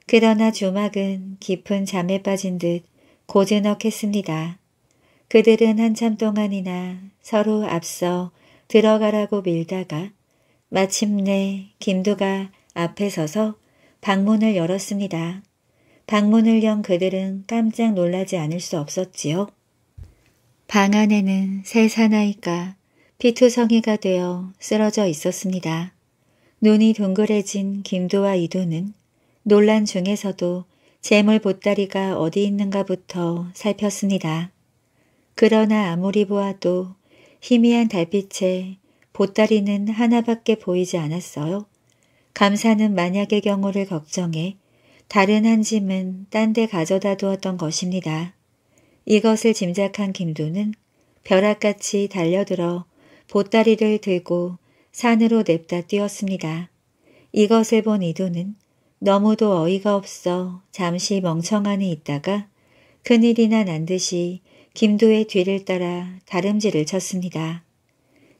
그러나 주막은 깊은 잠에 빠진 듯 고즈넉했습니다. 그들은 한참 동안이나 서로 앞서 들어가라고 밀다가 마침내 김두가 앞에 서서 방문을 열었습니다. 방문을 연 그들은 깜짝 놀라지 않을 수 없었지요. 방 안에는 세 사나이가 피투성이가 되어 쓰러져 있었습니다. 눈이 동그래진 김두와 이두는 논란 중에서도 재물 보따리가 어디 있는가부터 살폈습니다. 그러나 아무리 보아도 희미한 달빛에 보따리는 하나밖에 보이지 않았어요. 감사는 만약의 경우를 걱정해 다른 한 짐은 딴 데 가져다 두었던 것입니다. 이것을 짐작한 김도는 벼락같이 달려들어 보따리를 들고 산으로 냅다 뛰었습니다. 이것을 본 이도는 너무도 어이가 없어 잠시 멍청하니 있다가 큰일이나 난 듯이 김도의 뒤를 따라 다름질을 쳤습니다.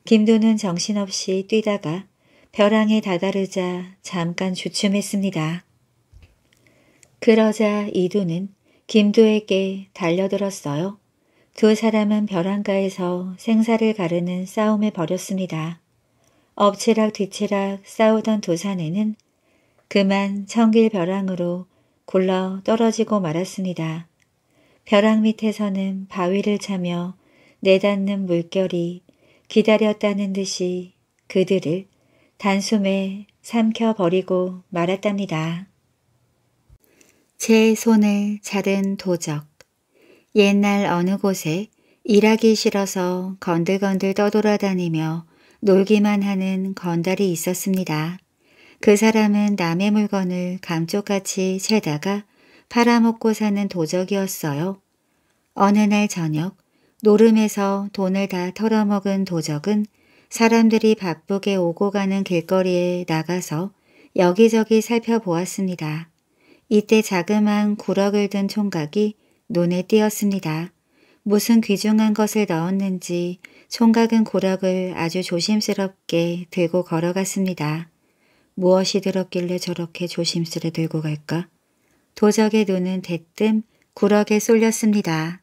김도는 정신없이 뛰다가 벼랑에 다다르자 잠깐 주춤했습니다. 그러자 이도는 김도에게 달려들었어요. 두 사람은 벼랑가에서 생사를 가르는 싸움을 벌였습니다. 엎치락 뒤치락 싸우던 두 사내는 그만 청길 벼랑으로 굴러 떨어지고 말았습니다. 벼랑 밑에서는 바위를 차며 내닿는 물결이 기다렸다는 듯이 그들을 단숨에 삼켜버리고 말았답니다. 제 손을 자른 도적 옛날 어느 곳에 일하기 싫어서 건들건들 떠돌아다니며 놀기만 하는 건달이 있었습니다. 그 사람은 남의 물건을 감쪽같이 채다가 팔아먹고 사는 도적이었어요. 어느 날 저녁 노름에서 돈을 다 털어먹은 도적은 사람들이 바쁘게 오고 가는 길거리에 나가서 여기저기 살펴보았습니다. 이때 자그마한 구럭을 든 총각이 눈에 띄었습니다. 무슨 귀중한 것을 넣었는지 총각은 구럭을 아주 조심스럽게 들고 걸어갔습니다. 무엇이 들었길래 저렇게 조심스레 들고 갈까? 도적의 눈은 대뜸 구락에 쏠렸습니다.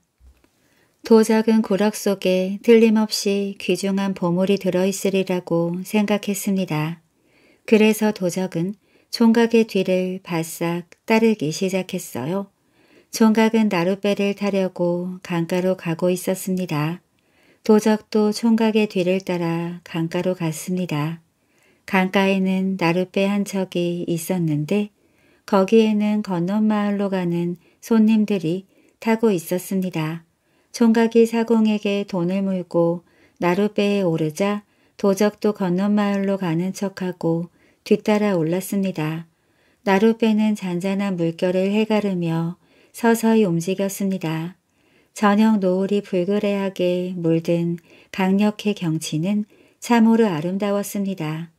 도적은 구럭 속에 틀림없이 귀중한 보물이 들어있으리라고 생각했습니다. 그래서 도적은 총각의 뒤를 바싹 따르기 시작했어요. 총각은 나룻배를 타려고 강가로 가고 있었습니다. 도적도 총각의 뒤를 따라 강가로 갔습니다. 강가에는 나룻배 한 척이 있었는데 거기에는 건너마을로 가는 손님들이 타고 있었습니다. 총각이 사공에게 돈을 물고 나룻배에 오르자 도적도 건너마을로 가는 척하고 뒤따라 올랐습니다. 나룻배는 잔잔한 물결을 헤가르며 서서히 움직였습니다. 저녁 노을이 불그레하게 물든 강력해 경치는 참으로 아름다웠습니다.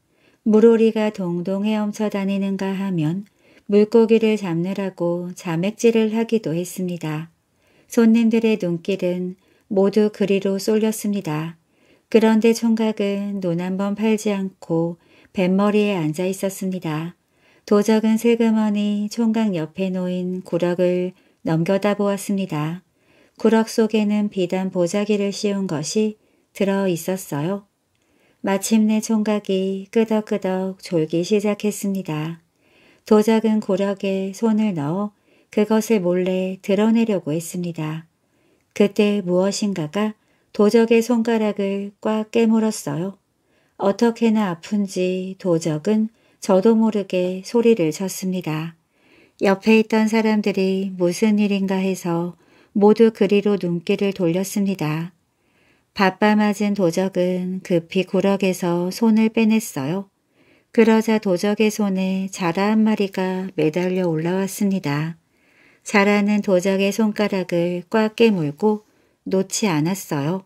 물오리가 동동 헤엄쳐 다니는가 하면 물고기를 잡느라고 자맥질을 하기도 했습니다. 손님들의 눈길은 모두 그리로 쏠렸습니다. 그런데 총각은 눈한번 팔지 않고 뱃머리에 앉아 있었습니다. 도적은 세금머니 총각 옆에 놓인 구럭을 넘겨다 보았습니다. 구럭 속에는 비단 보자기를 씌운 것이 들어 있었어요. 마침내 총각이 끄덕끄덕 졸기 시작했습니다. 도작은 고락에 손을 넣어 그것을 몰래 드러내려고 했습니다. 그때 무엇인가가 도적의 손가락을 꽉 깨물었어요. 어떻게나 아픈지 도적은 저도 모르게 소리를 쳤습니다. 옆에 있던 사람들이 무슨 일인가 해서 모두 그리로 눈길을 돌렸습니다. 바빠 맞은 도적은 급히 구럭에서 손을 빼냈어요. 그러자 도적의 손에 자라 한 마리가 매달려 올라왔습니다. 자라는 도적의 손가락을 꽉 깨물고 놓지 않았어요.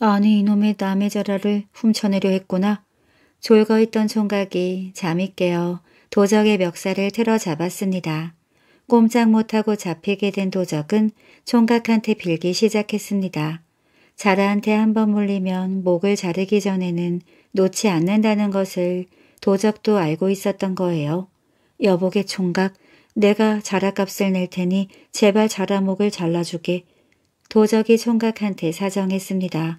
아니 이놈의 남의 자라를 훔쳐내려 했구나. 졸거있던 총각이 잠이 깨어 도적의 멱살을 틀어잡았습니다. 꼼짝 못하고 잡히게 된 도적은 총각한테 빌기 시작했습니다. 자라한테 한 번 물리면 목을 자르기 전에는 놓지 않는다는 것을 도적도 알고 있었던 거예요. 여보게 총각, 내가 자라값을 낼 테니 제발 자라목을 잘라주게. 도적이 총각한테 사정했습니다.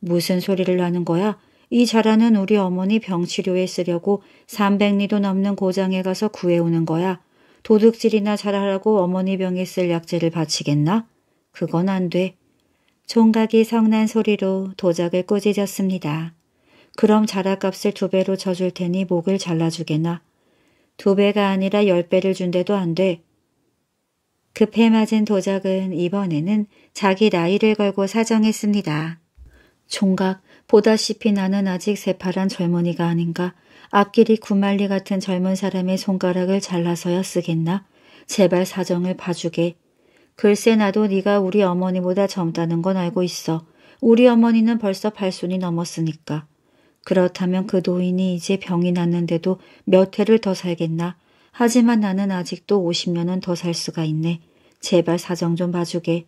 무슨 소리를 하는 거야? 이 자라는 우리 어머니 병치료에 쓰려고 300리도 넘는 고장에 가서 구해오는 거야. 도둑질이나 잘하라고 어머니 병에 쓸 약재를 바치겠나? 그건 안 돼. 총각이 성난 소리로 도적을 꾸짖었습니다. 그럼 자라값을 두 배로 져줄 테니 목을 잘라주게나. 두 배가 아니라 열 배를 준대도안 돼. 급해 맞은 도적은 이번에는 자기 나이를 걸고 사정했습니다. 총각, 보다시피 나는 아직 새파란 젊은이가 아닌가. 앞길이 구말리 같은 젊은 사람의 손가락을 잘라서야 쓰겠나. 제발 사정을 봐주게. 글쎄 나도 네가 우리 어머니보다 젊다는 건 알고 있어. 우리 어머니는 벌써 팔순이 넘었으니까. 그렇다면 그 노인이 이제 병이 났는데도 몇 해를 더 살겠나. 하지만 나는 아직도 50년은 더 살 수가 있네. 제발 사정 좀 봐주게.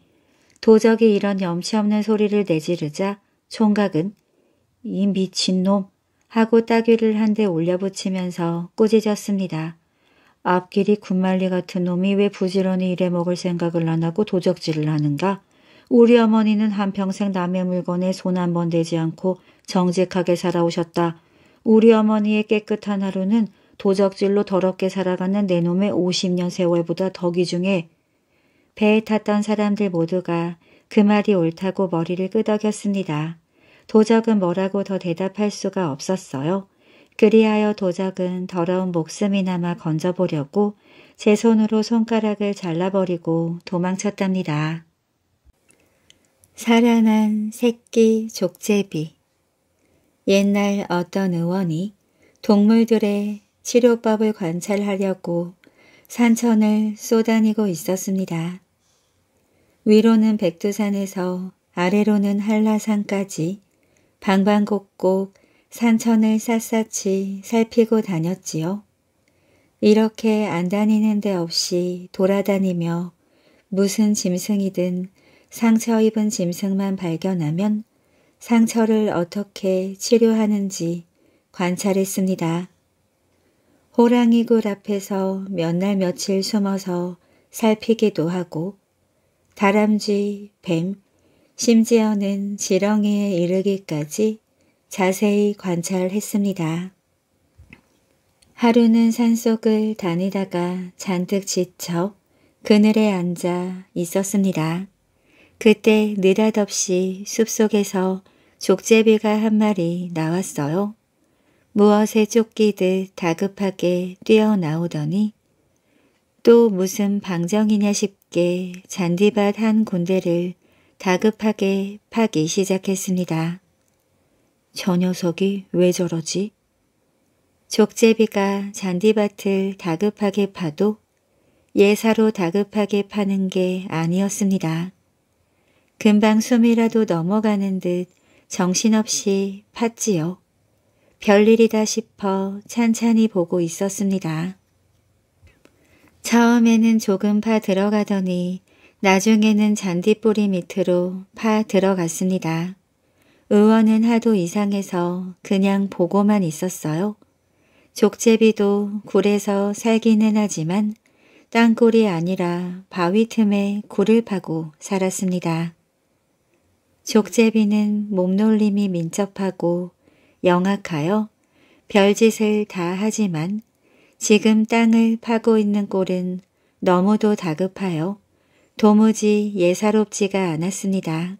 도적이 이런 염치없는 소리를 내지르자 총각은 이 미친놈 하고 따귀를 한 대 올려붙이면서 꾸짖었습니다. 앞길이 군말리 같은 놈이 왜 부지런히 일해 먹을 생각을 안 하고 도적질을 하는가? 우리 어머니는 한평생 남의 물건에 손 한 번 대지 않고 정직하게 살아오셨다. 우리 어머니의 깨끗한 하루는 도적질로 더럽게 살아가는 내 놈의 50년 세월보다 더 귀중해. 배에 탔던 사람들 모두가 그 말이 옳다고 머리를 끄덕였습니다. 도적은 뭐라고 더 대답할 수가 없었어요. 그리하여 도적은 더러운 목숨이나마 건져보려고 제 손으로 손가락을 잘라버리고 도망쳤답니다. 살아난 새끼 족제비 옛날 어떤 의원이 동물들의 치료법을 관찰하려고 산천을 쏘다니고 있었습니다. 위로는 백두산에서 아래로는 한라산까지 방방곡곡 산천을 샅샅이 살피고 다녔지요. 이렇게 안 다니는 데 없이 돌아다니며 무슨 짐승이든 상처 입은 짐승만 발견하면 상처를 어떻게 치료하는지 관찰했습니다. 호랑이 굴 앞에서 몇 날 며칠 숨어서 살피기도 하고 다람쥐, 뱀, 심지어는 지렁이에 이르기까지 자세히 관찰했습니다. 하루는 산속을 다니다가 잔뜩 지쳐 그늘에 앉아 있었습니다. 그때 느닷없이 숲속에서 족제비가 한 마리 나왔어요. 무엇에 쫓기듯 다급하게 뛰어나오더니 또 무슨 방정이냐 싶게 잔디밭 한 군데를 다급하게 파기 시작했습니다. 저 녀석이 왜 저러지? 족제비가 잔디밭을 다급하게 파도 예사로 다급하게 파는 게 아니었습니다. 금방 숨이라도 넘어가는 듯 정신없이 팠지요. 별일이다 싶어 찬찬히 보고 있었습니다. 처음에는 조금 파 들어가더니 나중에는 잔디뿌리 밑으로 파 들어갔습니다. 의원은 하도 이상해서 그냥 보고만 있었어요. 족제비도 굴에서 살기는 하지만 땅굴이 아니라 바위 틈에 굴을 파고 살았습니다. 족제비는 몸놀림이 민첩하고 영악하여 별짓을 다 하지만 지금 땅을 파고 있는 꼴은 너무도 다급하여 도무지 예사롭지가 않았습니다.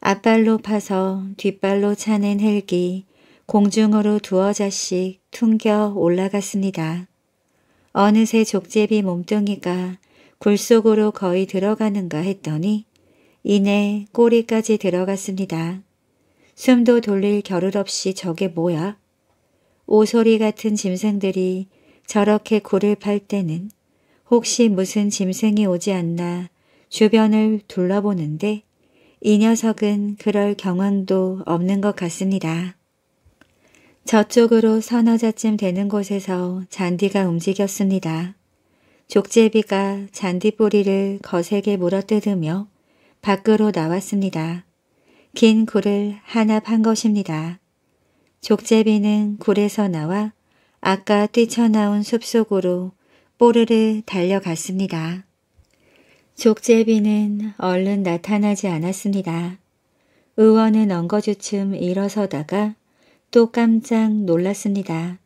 앞발로 파서 뒷발로 차는 헬기 공중으로 두어 자씩 퉁겨 올라갔습니다. 어느새 족제비 몸뚱이가 굴속으로 거의 들어가는가 했더니 이내 꼬리까지 들어갔습니다. 숨도 돌릴 겨를 없이 저게 뭐야? 오소리 같은 짐승들이 저렇게 굴을 팔 때는 혹시 무슨 짐승이 오지 않나 주변을 둘러보는데 이 녀석은 그럴 경황도 없는 것 같습니다. 저쪽으로 서너자쯤 되는 곳에서 잔디가 움직였습니다. 족제비가 잔디뿌리를 거세게 물어뜯으며 밖으로 나왔습니다. 긴 굴을 한합한 것입니다. 족제비는 굴에서 나와 아까 뛰쳐나온 숲속으로 뽀르르 달려갔습니다. 족제비는 얼른 나타나지 않았습니다. 의원은 엉거주춤 일어서다가 또 깜짝 놀랐습니다.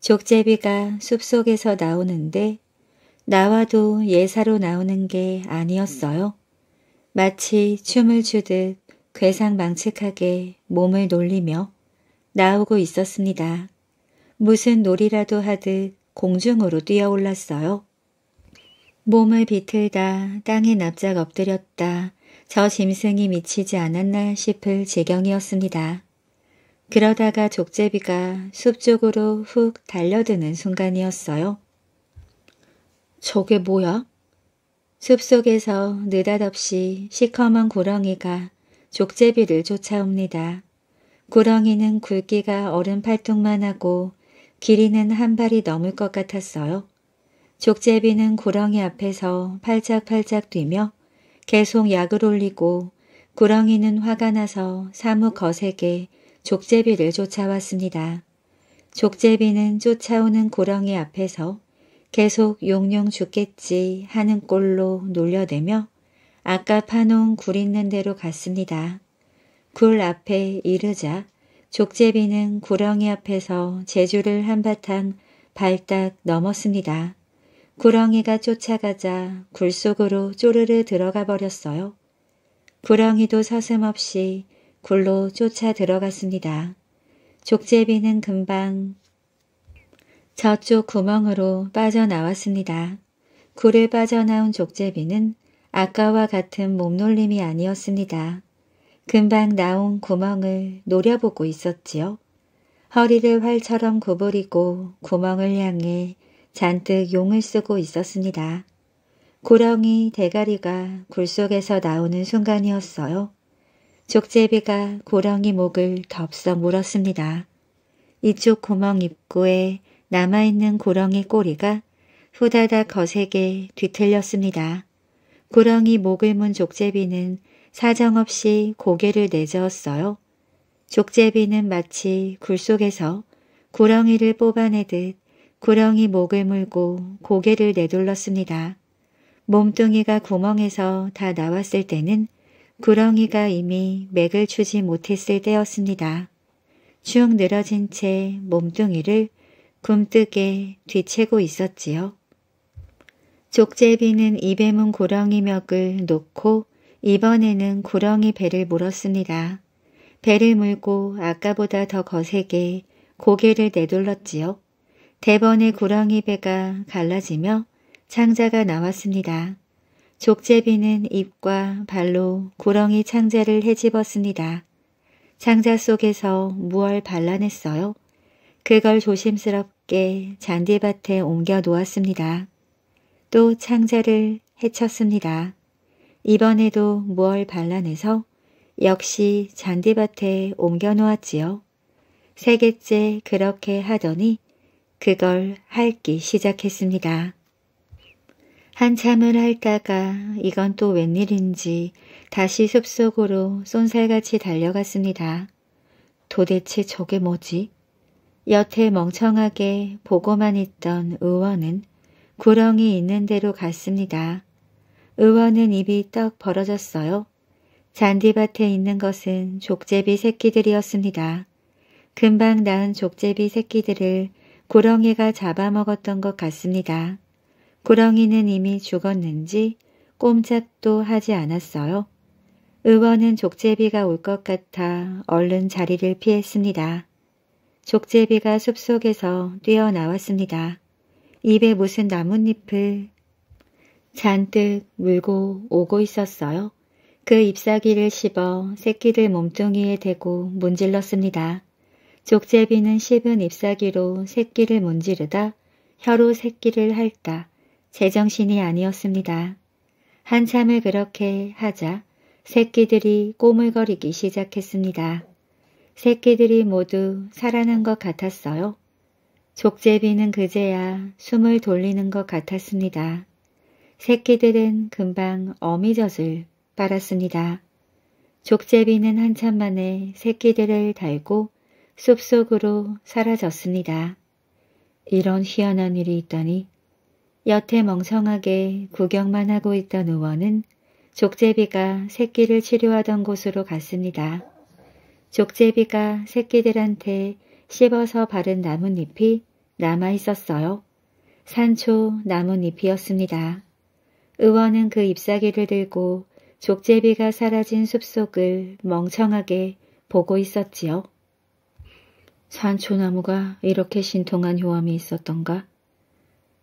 족제비가 숲속에서 나오는데 나와도 예사로 나오는 게 아니었어요. 마치 춤을 추듯 괴상망측하게 몸을 놀리며 나오고 있었습니다. 무슨 놀이라도 하듯 공중으로 뛰어올랐어요. 몸을 비틀다 땅에 납작 엎드렸다 저 짐승이 미치지 않았나 싶을 지경이었습니다. 그러다가 족제비가 숲 쪽으로 훅 달려드는 순간이었어요. 저게 뭐야? 숲속에서 느닷없이 시커먼 구렁이가 족제비를 쫓아옵니다. 구렁이는 굵기가 얼음 팔뚝만 하고 길이는 한 발이 넘을 것 같았어요. 족제비는 구렁이 앞에서 팔짝팔짝 뛰며 계속 약을 올리고 구렁이는 화가 나서 사무 거세게 족제비를 쫓아왔습니다. 족제비는 쫓아오는 구렁이 앞에서 계속 용령 죽겠지 하는 꼴로 놀려대며 아까 파놓은 굴 있는 대로 갔습니다. 굴 앞에 이르자 족제비는 구렁이 앞에서 제주를 한바탕 발딱 넘었습니다. 구렁이가 쫓아가자 굴 속으로 쪼르르 들어가 버렸어요. 구렁이도 서슴없이 굴로 쫓아 들어갔습니다. 족제비는 금방 저쪽 구멍으로 빠져나왔습니다. 굴에 빠져나온 족제비는 아까와 같은 몸놀림이 아니었습니다. 금방 나온 구멍을 노려보고 있었지요. 허리를 활처럼 구부리고 구멍을 향해 잔뜩 용을 쓰고 있었습니다. 구렁이 대가리가 굴 속에서 나오는 순간이었어요. 족제비가 구렁이 목을 덥석 물었습니다. 이쪽 구멍 입구에 남아있는 구렁이 꼬리가 후다닥 거세게 뒤틀렸습니다. 구렁이 목을 문 족제비는 사정없이 고개를 내저었어요. 족제비는 마치 굴 속에서 구렁이를 뽑아내듯 구렁이 목을 물고 고개를 내둘렀습니다. 몸뚱이가 구멍에서 다 나왔을 때는 구렁이가 이미 맥을 추지 못했을 때였습니다. 축 늘어진 채 몸뚱이를 굼뜨게 뒤채고 있었지요. 족제비는 입에 문구렁이 멱을 놓고 이번에는 구렁이 배를 물었습니다. 배를 물고 아까보다 더 거세게 고개를 내돌렀지요 대번의 구렁이 배가 갈라지며 창자가 나왔습니다. 족제비는 입과 발로 구렁이 창자를 헤집었습니다. 창자 속에서 무얼 발라냈어요? 그걸 조심스럽게 잔디밭에 옮겨 놓았습니다. 또 창자를 헤쳤습니다 이번에도 무얼 반란해서 역시 잔디밭에 옮겨 놓았지요. 세 개째 그렇게 하더니 그걸 핥기 시작했습니다. 한참을 핥다가 이건 또 웬일인지 다시 숲속으로 쏜살같이 달려갔습니다. 도대체 저게 뭐지? 여태 멍청하게 보고만 있던 의원은 구렁이 있는 대로 갔습니다. 의원은 입이 떡 벌어졌어요. 잔디밭에 있는 것은 족제비 새끼들이었습니다. 금방 낳은 족제비 새끼들을 구렁이가 잡아먹었던 것 같습니다. 구렁이는 이미 죽었는지 꼼짝도 하지 않았어요. 의원은 족제비가 올 것 같아 얼른 자리를 피했습니다. 족제비가 숲속에서 뛰어나왔습니다. 입에 무슨 나뭇잎을 잔뜩 물고 오고 있었어요. 그 잎사귀를 씹어 새끼들 몸뚱이에 대고 문질렀습니다. 족제비는 씹은 잎사귀로 새끼를 문지르다 혀로 새끼를 핥다 제정신이 아니었습니다. 한참을 그렇게 하자 새끼들이 꼬물거리기 시작했습니다. 새끼들이 모두 살아난 것 같았어요. 족제비는 그제야 숨을 돌리는 것 같았습니다. 새끼들은 금방 어미젖을 빨았습니다. 족제비는 한참 만에 새끼들을 달고 숲속으로 사라졌습니다. 이런 희한한 일이 있더니 여태 멍청하게 구경만 하고 있던 의원은 족제비가 새끼를 치료하던 곳으로 갔습니다. 족제비가 새끼들한테 씹어서 바른 나뭇잎이 남아 있었어요. 산초 나뭇잎이었습니다. 의원은 그 잎사귀를 들고 족제비가 사라진 숲속을 멍청하게 보고 있었지요. 산초나무가 이렇게 신통한 효험이 있었던가?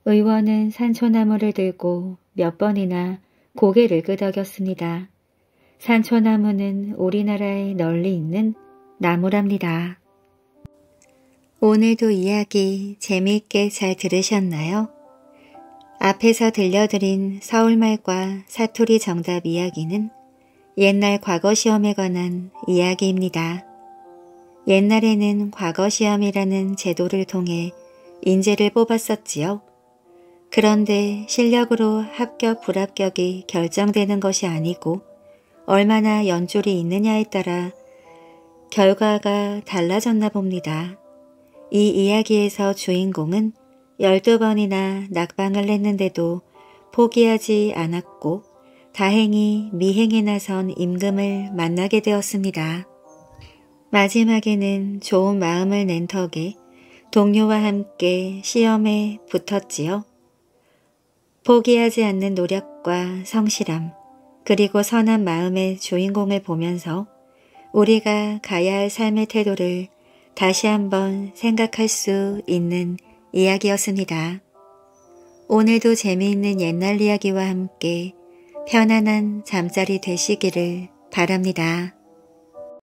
의원은 산초나무를 들고 몇 번이나 고개를 끄덕였습니다. 산초나무는 우리나라에 널리 있는 나무랍니다. 오늘도 이야기 재미있게 잘 들으셨나요? 앞에서 들려드린 서울말과 사투리 정답 이야기는 옛날 과거시험에 관한 이야기입니다. 옛날에는 과거시험이라는 제도를 통해 인재를 뽑았었지요. 그런데 실력으로 합격 불합격이 결정되는 것이 아니고 얼마나 연줄이 있느냐에 따라 결과가 달라졌나 봅니다. 이 이야기에서 주인공은 12번이나 낙방을 했는데도 포기하지 않았고 다행히 미행에 나선 임금을 만나게 되었습니다. 마지막에는 좋은 마음을 낸턱에 동료와 함께 시험에 붙었지요. 포기하지 않는 노력과 성실함, 그리고 선한 마음의 주인공을 보면서 우리가 가야 할 삶의 태도를 다시 한번 생각할 수 있는 이야기였습니다. 오늘도 재미있는 옛날 이야기와 함께 편안한 잠자리 되시기를 바랍니다.